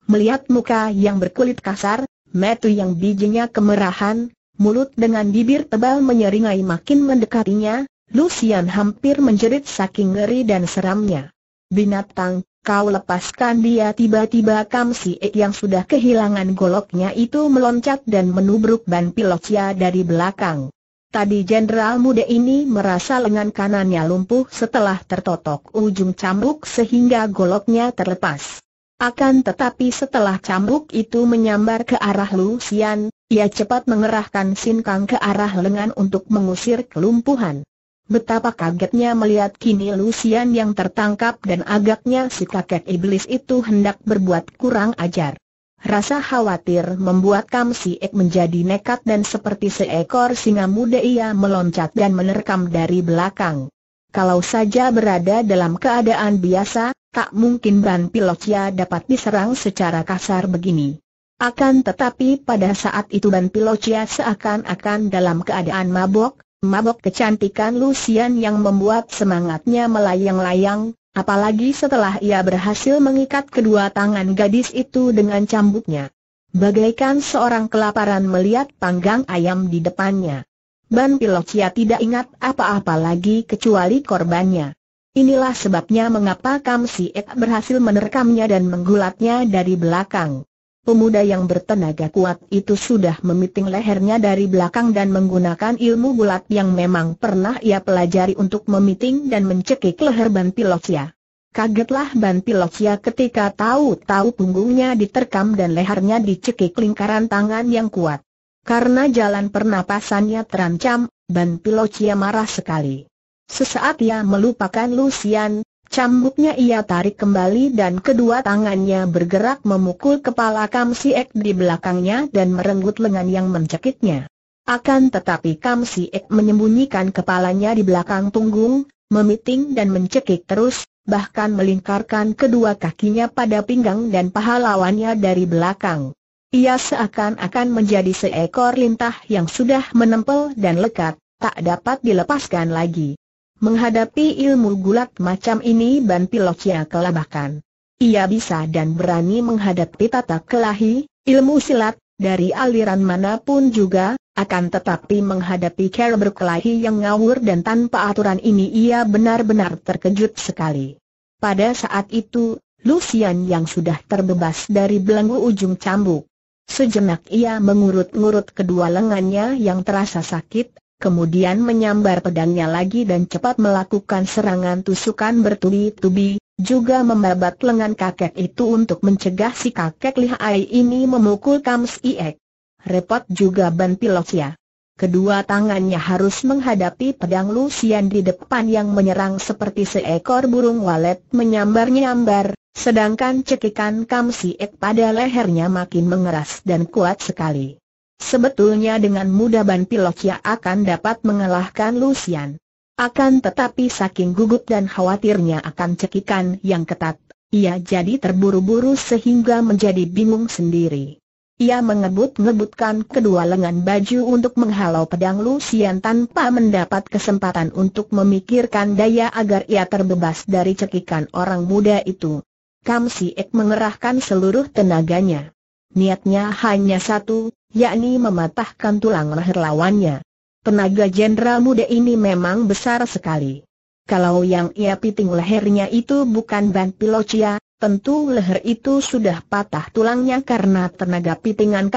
Melihat muka yang berkulit kasar, metu yang bijinya kemerahan, mulut dengan bibir tebal menyeringai makin mendekatinya, Lucian hampir menjerit saking ngeri dan seramnya. Binatang, kau lepaskan dia tiba-tiba Kamsi e yang sudah kehilangan goloknya itu meloncat dan menubruk ban pilotnya dari belakang. Tadi jenderal muda ini merasa lengan kanannya lumpuh setelah tertotok ujung cambuk sehingga goloknya terlepas. Akan tetapi setelah cambuk itu menyambar ke arah Lucian, ia cepat mengerahkan sinkang ke arah lengan untuk mengusir kelumpuhan. Betapa kagetnya melihat kini Lucian yang tertangkap dan agaknya si kakek iblis itu hendak berbuat kurang ajar. Rasa khawatir membuat Kam Ek menjadi nekat dan seperti seekor singa muda ia meloncat dan menerkam dari belakang. Kalau saja berada dalam keadaan biasa, Tak mungkin Ban Pilocia dapat diserang secara kasar begini. Akan tetapi pada saat itu Ban Pilocia seakan-akan dalam keadaan mabok, mabok kecantikan Lucian yang membuat semangatnya melayang-layang, apalagi setelah ia berhasil mengikat kedua tangan gadis itu dengan cambuknya. Bagaikan seorang kelaparan melihat panggang ayam di depannya. Ban Pilocia tidak ingat apa-apa lagi kecuali korbannya. Inilah sebabnya mengapa Kam Ek berhasil menerkamnya dan menggulatnya dari belakang. Pemuda yang bertenaga kuat itu sudah memiting lehernya dari belakang dan menggunakan ilmu gulat yang memang pernah ia pelajari untuk memiting dan mencekik leher Ban Pilocia. Kagetlah Ban Pilocia ketika tahu-tahu punggungnya diterkam dan lehernya dicekik lingkaran tangan yang kuat. Karena jalan pernapasannya terancam, Ban Pilocia marah sekali. Sesaat ia melupakan Lucian, cambuknya ia tarik kembali dan kedua tangannya bergerak memukul kepala Kam Ek di belakangnya dan merenggut lengan yang mencekiknya. Akan tetapi Kam Si Ek menyembunyikan kepalanya di belakang punggung, memiting dan mencekik terus, bahkan melingkarkan kedua kakinya pada pinggang dan paha lawannya dari belakang. Ia seakan-akan menjadi seekor lintah yang sudah menempel dan lekat, tak dapat dilepaskan lagi. Menghadapi ilmu gulat macam ini Ban Pilokya kelabakan. Ia bisa dan berani menghadapi tata kelahi, ilmu silat, dari aliran manapun juga, akan tetapi menghadapi cara berkelahi yang ngawur dan tanpa aturan ini ia benar-benar terkejut sekali. Pada saat itu, Lucian yang sudah terbebas dari belenggu ujung cambuk. Sejenak ia mengurut-ngurut kedua lengannya yang terasa sakit, kemudian menyambar pedangnya lagi dan cepat melakukan serangan tusukan bertubi-tubi, juga membabat lengan kakek itu untuk mencegah si kakek lihai ini memukul Kams Iek. Repot juga Ban Pilosia. Kedua tangannya harus menghadapi pedang Lucian di depan yang menyerang seperti seekor burung walet menyambar-nyambar, sedangkan cekikan Kam Siek pada lehernya makin mengeras dan kuat sekali. Sebetulnya dengan mudah Ban Pilokia akan dapat mengalahkan Lucian. Akan tetapi saking gugup dan khawatirnya akan cekikan yang ketat, ia jadi terburu-buru sehingga menjadi bingung sendiri. Ia mengebut-ngebutkan kedua lengan baju untuk menghalau pedang Lucian tanpa mendapat kesempatan untuk memikirkan daya agar ia terbebas dari cekikan orang muda itu. Kam Siek mengerahkan seluruh tenaganya. Niatnya hanya satu, yakni mematahkan tulang leher lawannya. Tenaga jenderal muda ini memang besar sekali. Kalau yang ia piting lehernya itu bukan pilocia, tentu leher itu sudah patah tulangnya karena tenaga pitingan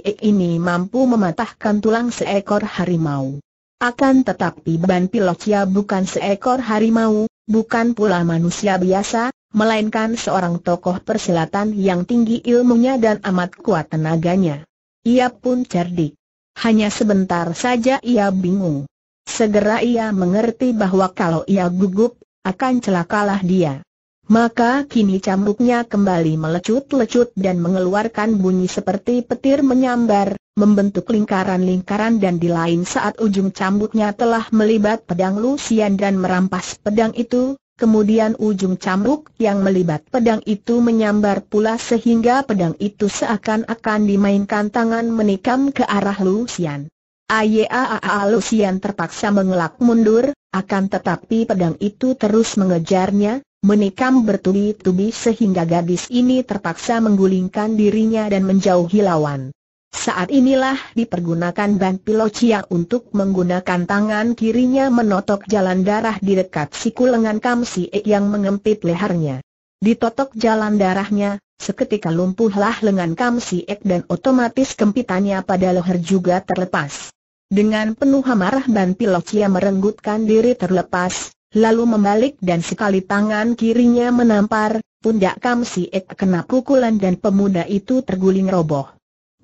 E ini mampu mematahkan tulang seekor harimau. Akan tetapi pilocia bukan seekor harimau, bukan pula manusia biasa, melainkan seorang tokoh persilatan yang tinggi ilmunya dan amat kuat tenaganya. Ia pun cerdik. Hanya sebentar saja ia bingung. Segera ia mengerti bahwa kalau ia gugup, akan celakalah dia. Maka kini cambuknya kembali melecut-lecut dan mengeluarkan bunyi seperti petir menyambar, membentuk lingkaran-lingkaran dan di lain saat ujung cambuknya telah melibat pedang Lusian dan merampas pedang itu, Kemudian ujung cambuk yang melibat pedang itu menyambar pula sehingga pedang itu seakan-akan dimainkan tangan menikam ke arah Lucian. Ayaa Lucian terpaksa mengelak mundur, akan tetapi pedang itu terus mengejarnya, menikam bertubi-tubi sehingga gadis ini terpaksa menggulingkan dirinya dan menjauhi lawan. Saat inilah dipergunakan ban pilocia untuk menggunakan tangan kirinya menotok jalan darah di dekat siku lengan Kamsi e yang mengempit lehernya. Ditotok jalan darahnya, seketika lumpuhlah lengan Kamsi e dan otomatis kempitannya pada leher juga terlepas. Dengan penuh amarah ban pilocia merenggutkan diri terlepas, lalu membalik dan sekali tangan kirinya menampar, pundak Kamsi E kena pukulan dan pemuda itu terguling roboh.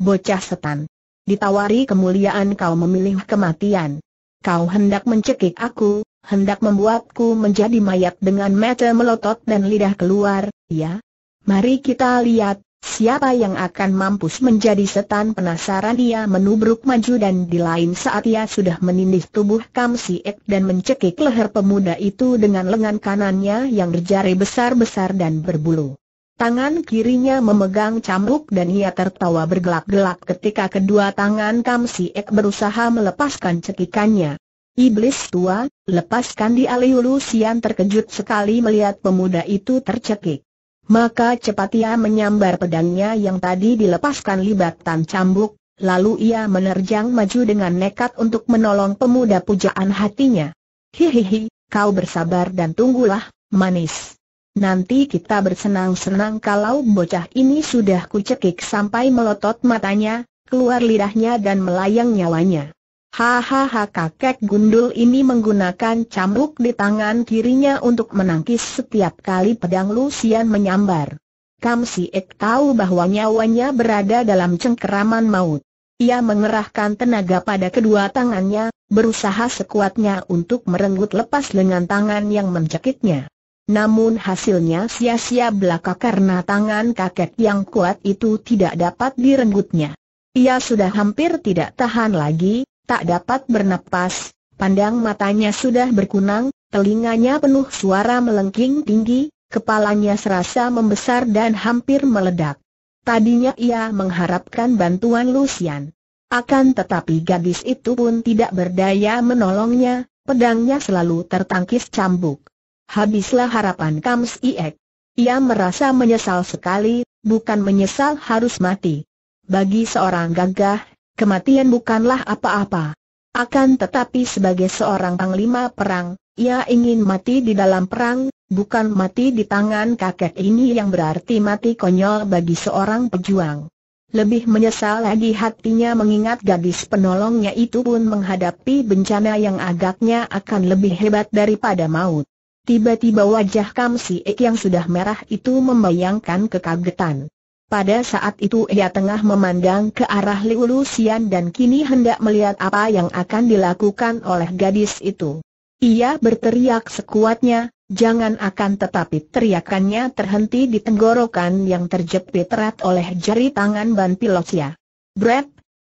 Bocah setan. Ditawari kemuliaan kau memilih kematian. Kau hendak mencekik aku, hendak membuatku menjadi mayat dengan mata melotot dan lidah keluar, ya? Mari kita lihat, siapa yang akan mampus menjadi setan penasaran ia menubruk maju dan di lain saat ia sudah menindih tubuh Kam Si Ek dan mencekik leher pemuda itu dengan lengan kanannya yang berjari besar-besar dan berbulu. Tangan kirinya memegang cambuk dan ia tertawa bergelak-gelak ketika kedua tangan Kam Si Ek berusaha melepaskan cekikannya. Iblis tua, lepaskan di Aliu Lusian terkejut sekali melihat pemuda itu tercekik. Maka cepat ia menyambar pedangnya yang tadi dilepaskan libatan cambuk, lalu ia menerjang maju dengan nekat untuk menolong pemuda pujaan hatinya. Hihihi, kau bersabar dan tunggulah, manis. Nanti kita bersenang-senang kalau bocah ini sudah kucekik sampai melotot matanya, keluar lidahnya dan melayang nyawanya. Hahaha kakek gundul ini menggunakan cambuk di tangan kirinya untuk menangkis setiap kali pedang Lucian menyambar. Kam Si Ek tahu bahwa nyawanya berada dalam cengkeraman maut. Ia mengerahkan tenaga pada kedua tangannya, berusaha sekuatnya untuk merenggut lepas lengan tangan yang mencekiknya. Namun hasilnya sia-sia belaka karena tangan kakek yang kuat itu tidak dapat direnggutnya. Ia sudah hampir tidak tahan lagi, tak dapat bernapas, pandang matanya sudah berkunang, telinganya penuh suara melengking tinggi, kepalanya serasa membesar dan hampir meledak. Tadinya ia mengharapkan bantuan Lucian. Akan tetapi gadis itu pun tidak berdaya menolongnya, pedangnya selalu tertangkis cambuk habislah harapan Kams Iek. Ia merasa menyesal sekali, bukan menyesal harus mati. Bagi seorang gagah, kematian bukanlah apa-apa. Akan tetapi sebagai seorang panglima perang, ia ingin mati di dalam perang, bukan mati di tangan kakek ini yang berarti mati konyol bagi seorang pejuang. Lebih menyesal lagi hatinya mengingat gadis penolongnya itu pun menghadapi bencana yang agaknya akan lebih hebat daripada maut. Tiba-tiba wajah Kam Ek yang sudah merah itu membayangkan kekagetan. Pada saat itu ia tengah memandang ke arah Liu Xian dan kini hendak melihat apa yang akan dilakukan oleh gadis itu. Ia berteriak sekuatnya, jangan akan tetapi teriakannya terhenti di tenggorokan yang terjepit erat oleh jari tangan Ban Pilocia. Bret,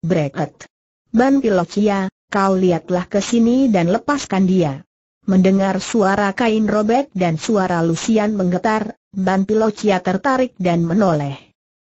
breket. Ban Pilocia, kau lihatlah ke sini dan lepaskan dia. Mendengar suara kain robek dan suara Lucian menggetar, Ban Pilocia tertarik dan menoleh.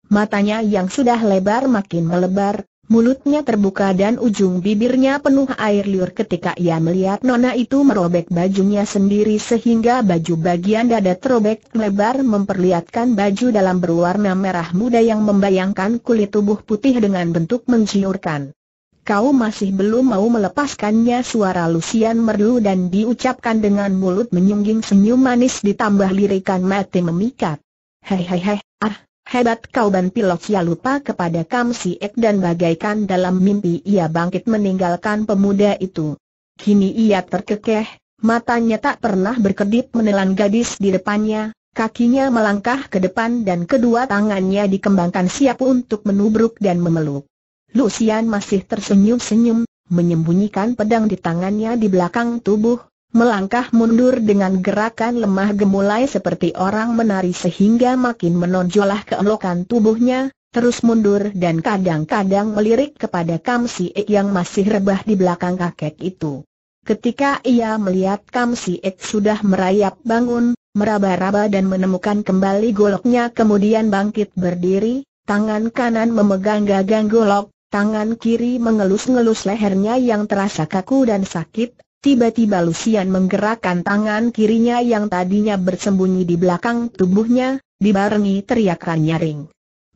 Matanya yang sudah lebar makin melebar, mulutnya terbuka dan ujung bibirnya penuh air liur ketika ia melihat Nona itu merobek bajunya sendiri sehingga baju bagian dada terobek lebar memperlihatkan baju dalam berwarna merah muda yang membayangkan kulit tubuh putih dengan bentuk menciurkan kau masih belum mau melepaskannya suara Lucian merdu dan diucapkan dengan mulut menyungging senyum manis ditambah lirikan mati memikat. Hei hei hei, ah, hebat kau ban pilok ya lupa kepada Kam Si Ek dan bagaikan dalam mimpi ia bangkit meninggalkan pemuda itu. Kini ia terkekeh, matanya tak pernah berkedip menelan gadis di depannya, kakinya melangkah ke depan dan kedua tangannya dikembangkan siap untuk menubruk dan memeluk. Lucian masih tersenyum-senyum, menyembunyikan pedang di tangannya di belakang tubuh, melangkah mundur dengan gerakan lemah gemulai seperti orang menari sehingga makin menonjolah keelokan tubuhnya, terus mundur dan kadang-kadang melirik kepada Kamsi Ek yang masih rebah di belakang kakek itu. Ketika ia melihat Kamsi Ek sudah merayap bangun, meraba-raba dan menemukan kembali goloknya kemudian bangkit berdiri, tangan kanan memegang gagang golok, Tangan kiri mengelus-ngelus lehernya yang terasa kaku dan sakit, tiba-tiba Lucian menggerakkan tangan kirinya yang tadinya bersembunyi di belakang tubuhnya, dibarengi teriakan nyaring.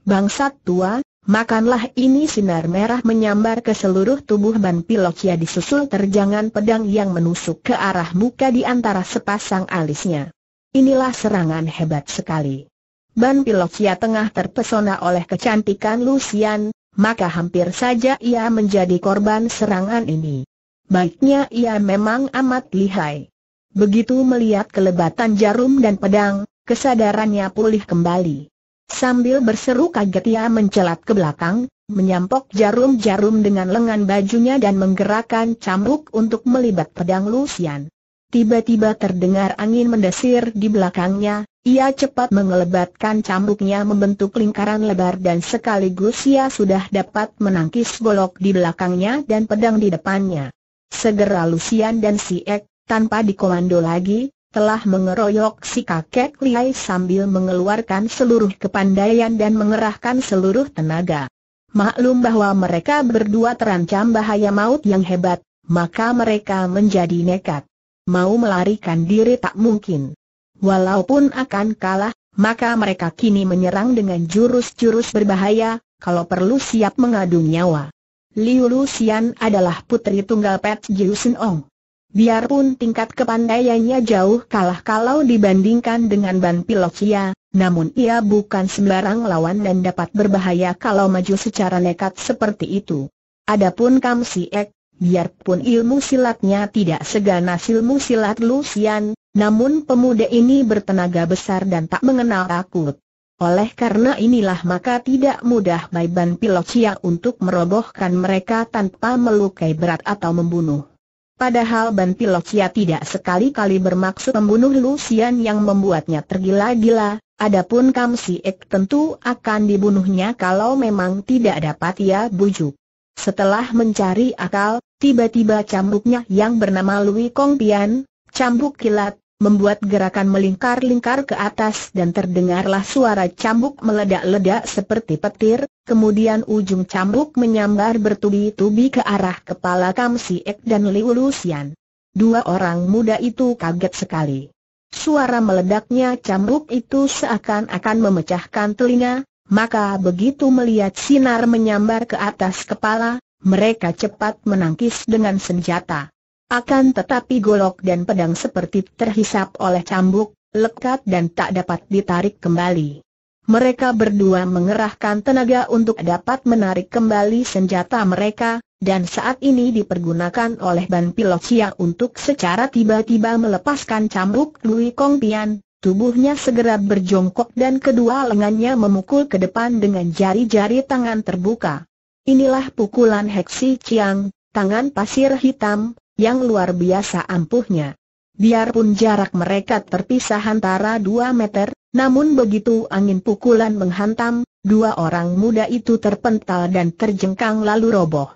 Bangsat tua, makanlah ini sinar merah menyambar ke seluruh tubuh Ban Pilokia ya disusul terjangan pedang yang menusuk ke arah muka di antara sepasang alisnya. Inilah serangan hebat sekali. Ban Pilokia ya tengah terpesona oleh kecantikan Lucian, maka hampir saja ia menjadi korban serangan ini. Baiknya ia memang amat lihai. Begitu melihat kelebatan jarum dan pedang, kesadarannya pulih kembali. Sambil berseru kaget ia mencelat ke belakang, menyampok jarum-jarum dengan lengan bajunya dan menggerakkan cambuk untuk melibat pedang Lucian. Tiba-tiba terdengar angin mendesir di belakangnya, ia cepat mengelebatkan cambuknya membentuk lingkaran lebar dan sekaligus ia sudah dapat menangkis golok di belakangnya dan pedang di depannya. Segera Lucian dan si Ek, tanpa dikomando lagi, telah mengeroyok si kakek Liai sambil mengeluarkan seluruh kepandaian dan mengerahkan seluruh tenaga. Maklum bahwa mereka berdua terancam bahaya maut yang hebat, maka mereka menjadi nekat. Mau melarikan diri tak mungkin. Walaupun akan kalah, maka mereka kini menyerang dengan jurus-jurus berbahaya, kalau perlu siap mengadu nyawa. Liu Xian adalah putri tunggal Pet Jiu Sin Ong. Biarpun tingkat kepandaiannya jauh kalah kalau dibandingkan dengan Ban Pilokia, namun ia bukan sembarang lawan dan dapat berbahaya kalau maju secara nekat seperti itu. Adapun Kam Si Ek, biarpun ilmu silatnya tidak seganas ilmu silat Lucian, namun pemuda ini bertenaga besar dan tak mengenal takut. Oleh karena inilah maka tidak mudah Bai Ban Pilocia untuk merobohkan mereka tanpa melukai berat atau membunuh. Padahal Ban Pilocia tidak sekali-kali bermaksud membunuh Lucian yang membuatnya tergila-gila, adapun Kam Ek tentu akan dibunuhnya kalau memang tidak dapat ia bujuk. Setelah mencari akal, tiba-tiba cambuknya yang bernama Lui Kong Pian, cambuk kilat, membuat gerakan melingkar-lingkar ke atas dan terdengarlah suara cambuk meledak-ledak seperti petir, kemudian ujung cambuk menyambar bertubi-tubi ke arah kepala Kam Siek dan Liu Lusian. Dua orang muda itu kaget sekali. Suara meledaknya cambuk itu seakan-akan memecahkan telinga, maka begitu melihat sinar menyambar ke atas kepala, mereka cepat menangkis dengan senjata. Akan tetapi golok dan pedang seperti terhisap oleh cambuk, lekat dan tak dapat ditarik kembali. Mereka berdua mengerahkan tenaga untuk dapat menarik kembali senjata mereka, dan saat ini dipergunakan oleh Ban Pilocia untuk secara tiba-tiba melepaskan cambuk Lui Kong Pian, tubuhnya segera berjongkok dan kedua lengannya memukul ke depan dengan jari-jari tangan terbuka. Inilah pukulan Heksi Chiang, tangan pasir hitam, yang luar biasa ampuhnya. Biarpun jarak mereka terpisah antara dua meter, namun begitu angin pukulan menghantam, dua orang muda itu terpental dan terjengkang lalu roboh.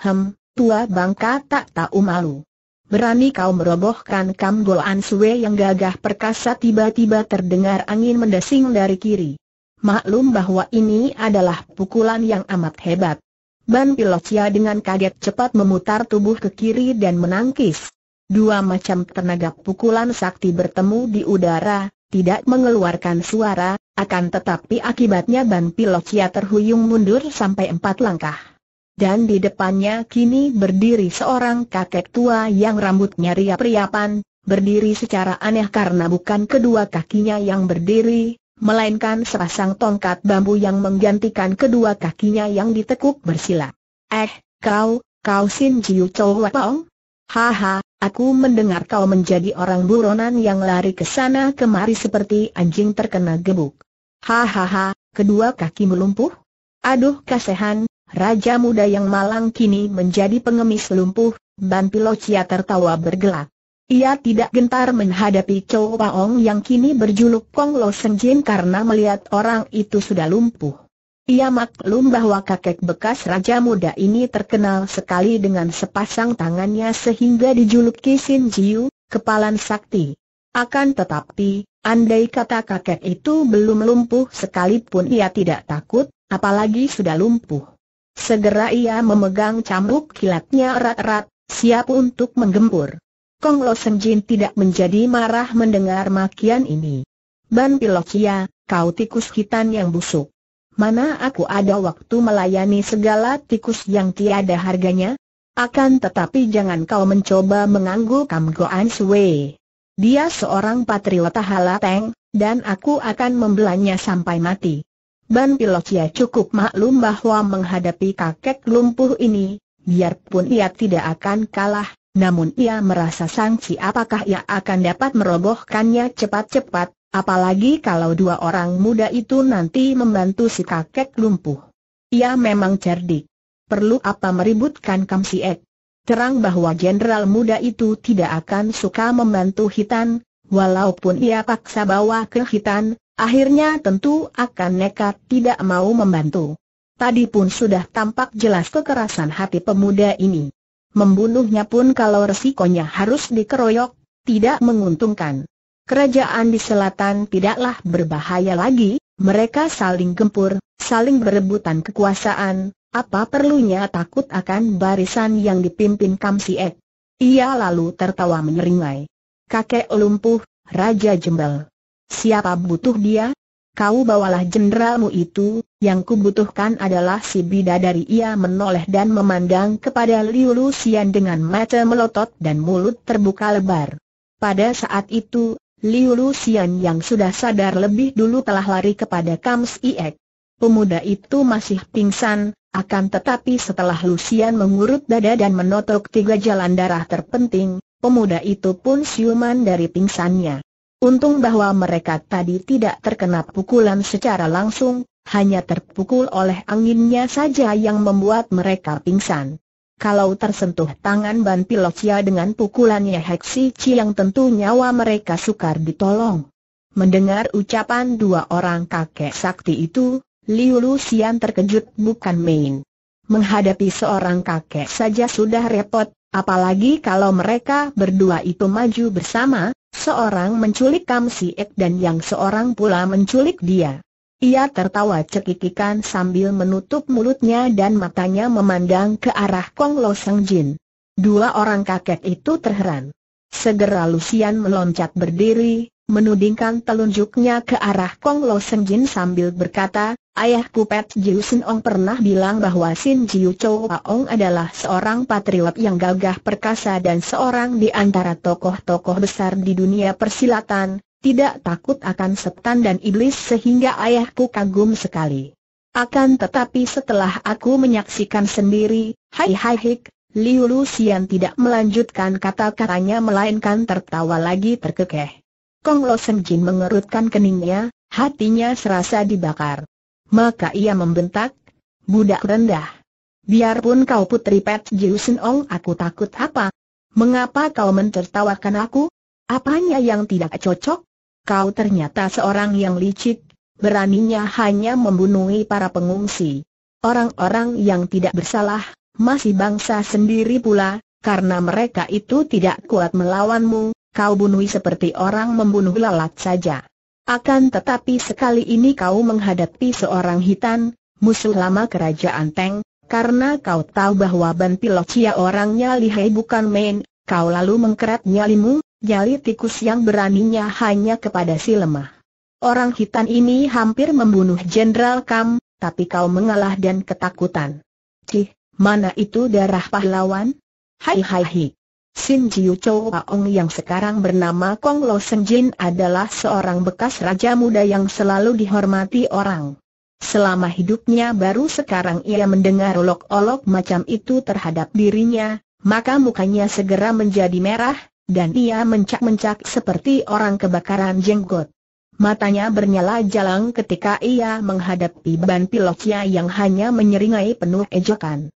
Hem, tua bangka tak tahu malu. Berani kau merobohkan Kam Gol An yang gagah perkasa tiba-tiba terdengar angin mendesing dari kiri. Maklum bahwa ini adalah pukulan yang amat hebat. Ban Pilocia dengan kaget cepat memutar tubuh ke kiri dan menangkis. Dua macam tenaga pukulan sakti bertemu di udara, tidak mengeluarkan suara, akan tetapi akibatnya Ban Pilocia terhuyung mundur sampai empat langkah. Dan di depannya kini berdiri seorang kakek tua yang rambutnya riap-riapan, berdiri secara aneh karena bukan kedua kakinya yang berdiri, melainkan sepasang tongkat bambu yang menggantikan kedua kakinya yang ditekuk bersila. Eh, kau, kau Sin Jiu Chou Haha, aku mendengar kau menjadi orang buronan yang lari ke sana kemari seperti anjing terkena gebuk. Hahaha, kedua kaki melumpuh? Aduh kasehan, raja muda yang malang kini menjadi pengemis lumpuh, Ban Pilocia tertawa bergelak. Ia tidak gentar menghadapi Chow Paong yang kini berjuluk Kong Lo Seng Jin karena melihat orang itu sudah lumpuh. Ia maklum bahwa kakek bekas Raja Muda ini terkenal sekali dengan sepasang tangannya sehingga dijuluki Sin Jiu, Kepalan Sakti. Akan tetapi, andai kata kakek itu belum lumpuh sekalipun ia tidak takut, apalagi sudah lumpuh. Segera ia memegang cambuk kilatnya erat-erat, siap untuk menggempur. Kong Lo Senjin tidak menjadi marah mendengar makian ini. Ban Pilokia, kau tikus hitam yang busuk. Mana aku ada waktu melayani segala tikus yang tiada harganya? Akan tetapi jangan kau mencoba mengganggu Kam Goan Sui. Dia seorang patriota halateng, dan aku akan membelanya sampai mati. Ban Pilokia cukup maklum bahwa menghadapi kakek lumpuh ini, biarpun ia tidak akan kalah, namun ia merasa sangsi apakah ia akan dapat merobohkannya cepat-cepat, apalagi kalau dua orang muda itu nanti membantu si kakek lumpuh. Ia memang cerdik. Perlu apa meributkan Ek? Terang bahwa jenderal muda itu tidak akan suka membantu Hitan, walaupun ia paksa bawa ke Hitan, akhirnya tentu akan nekat tidak mau membantu. Tadi pun sudah tampak jelas kekerasan hati pemuda ini. Membunuhnya pun kalau resikonya harus dikeroyok, tidak menguntungkan. Kerajaan di selatan tidaklah berbahaya lagi, mereka saling gempur, saling berebutan kekuasaan, apa perlunya takut akan barisan yang dipimpin Kamsiek. Ia lalu tertawa menyeringai. Kakek lumpuh, Raja Jembel. Siapa butuh dia? kau bawalah jenderalmu itu, yang kubutuhkan adalah si bidadari ia menoleh dan memandang kepada Liu Lucian dengan mata melotot dan mulut terbuka lebar. Pada saat itu, Liu Lucian yang sudah sadar lebih dulu telah lari kepada Kams Iek. Pemuda itu masih pingsan, akan tetapi setelah Lucian mengurut dada dan menotok tiga jalan darah terpenting, pemuda itu pun siuman dari pingsannya. Untung bahwa mereka tadi tidak terkena pukulan secara langsung, hanya terpukul oleh anginnya saja yang membuat mereka pingsan. Kalau tersentuh tangan Ban Pilocia dengan pukulannya Heksi yang tentu nyawa mereka sukar ditolong. Mendengar ucapan dua orang kakek sakti itu, Liu Xian terkejut bukan main. Menghadapi seorang kakek saja sudah repot, apalagi kalau mereka berdua itu maju bersama, seorang menculik Kam Si Ek dan yang seorang pula menculik dia. Ia tertawa cekikikan sambil menutup mulutnya dan matanya memandang ke arah Kong Lo Sang Jin. Dua orang kakek itu terheran. Segera Lucian meloncat berdiri, menudingkan telunjuknya ke arah Kong Lo Jin sambil berkata, Ayahku Pat Jiu Sin Ong pernah bilang bahwa Sin Jiu Chow Ong adalah seorang patriot yang gagah perkasa dan seorang di antara tokoh-tokoh besar di dunia persilatan, tidak takut akan setan dan iblis sehingga ayahku kagum sekali. Akan tetapi setelah aku menyaksikan sendiri, hai hai hik, Liu Lu Xian tidak melanjutkan kata-katanya melainkan tertawa lagi terkekeh. Kong Lo Sen Jin mengerutkan keningnya, hatinya serasa dibakar. Maka ia membentak, budak rendah. Biarpun kau putri Pet Jiusen Ong aku takut apa? Mengapa kau mentertawakan aku? Apanya yang tidak cocok? Kau ternyata seorang yang licik, beraninya hanya membunuhi para pengungsi. Orang-orang yang tidak bersalah, masih bangsa sendiri pula, karena mereka itu tidak kuat melawanmu, kau bunuh seperti orang membunuh lalat saja. Akan tetapi sekali ini kau menghadapi seorang hitan, musuh lama kerajaan Teng, karena kau tahu bahwa Ban Pilocia orangnya lihai bukan main, kau lalu mengkerat nyalimu, nyali tikus yang beraninya hanya kepada si lemah. Orang hitan ini hampir membunuh Jenderal Kam, tapi kau mengalah dan ketakutan. Cih, mana itu darah pahlawan? Hai hai hai. Sin Jiu Chou Aong yang sekarang bernama Kong Lo Sen Jin adalah seorang bekas raja muda yang selalu dihormati orang. Selama hidupnya baru sekarang ia mendengar olok-olok macam itu terhadap dirinya, maka mukanya segera menjadi merah, dan ia mencak-mencak seperti orang kebakaran jenggot. Matanya bernyala jalang ketika ia menghadapi ban pilotnya yang hanya menyeringai penuh ejekan.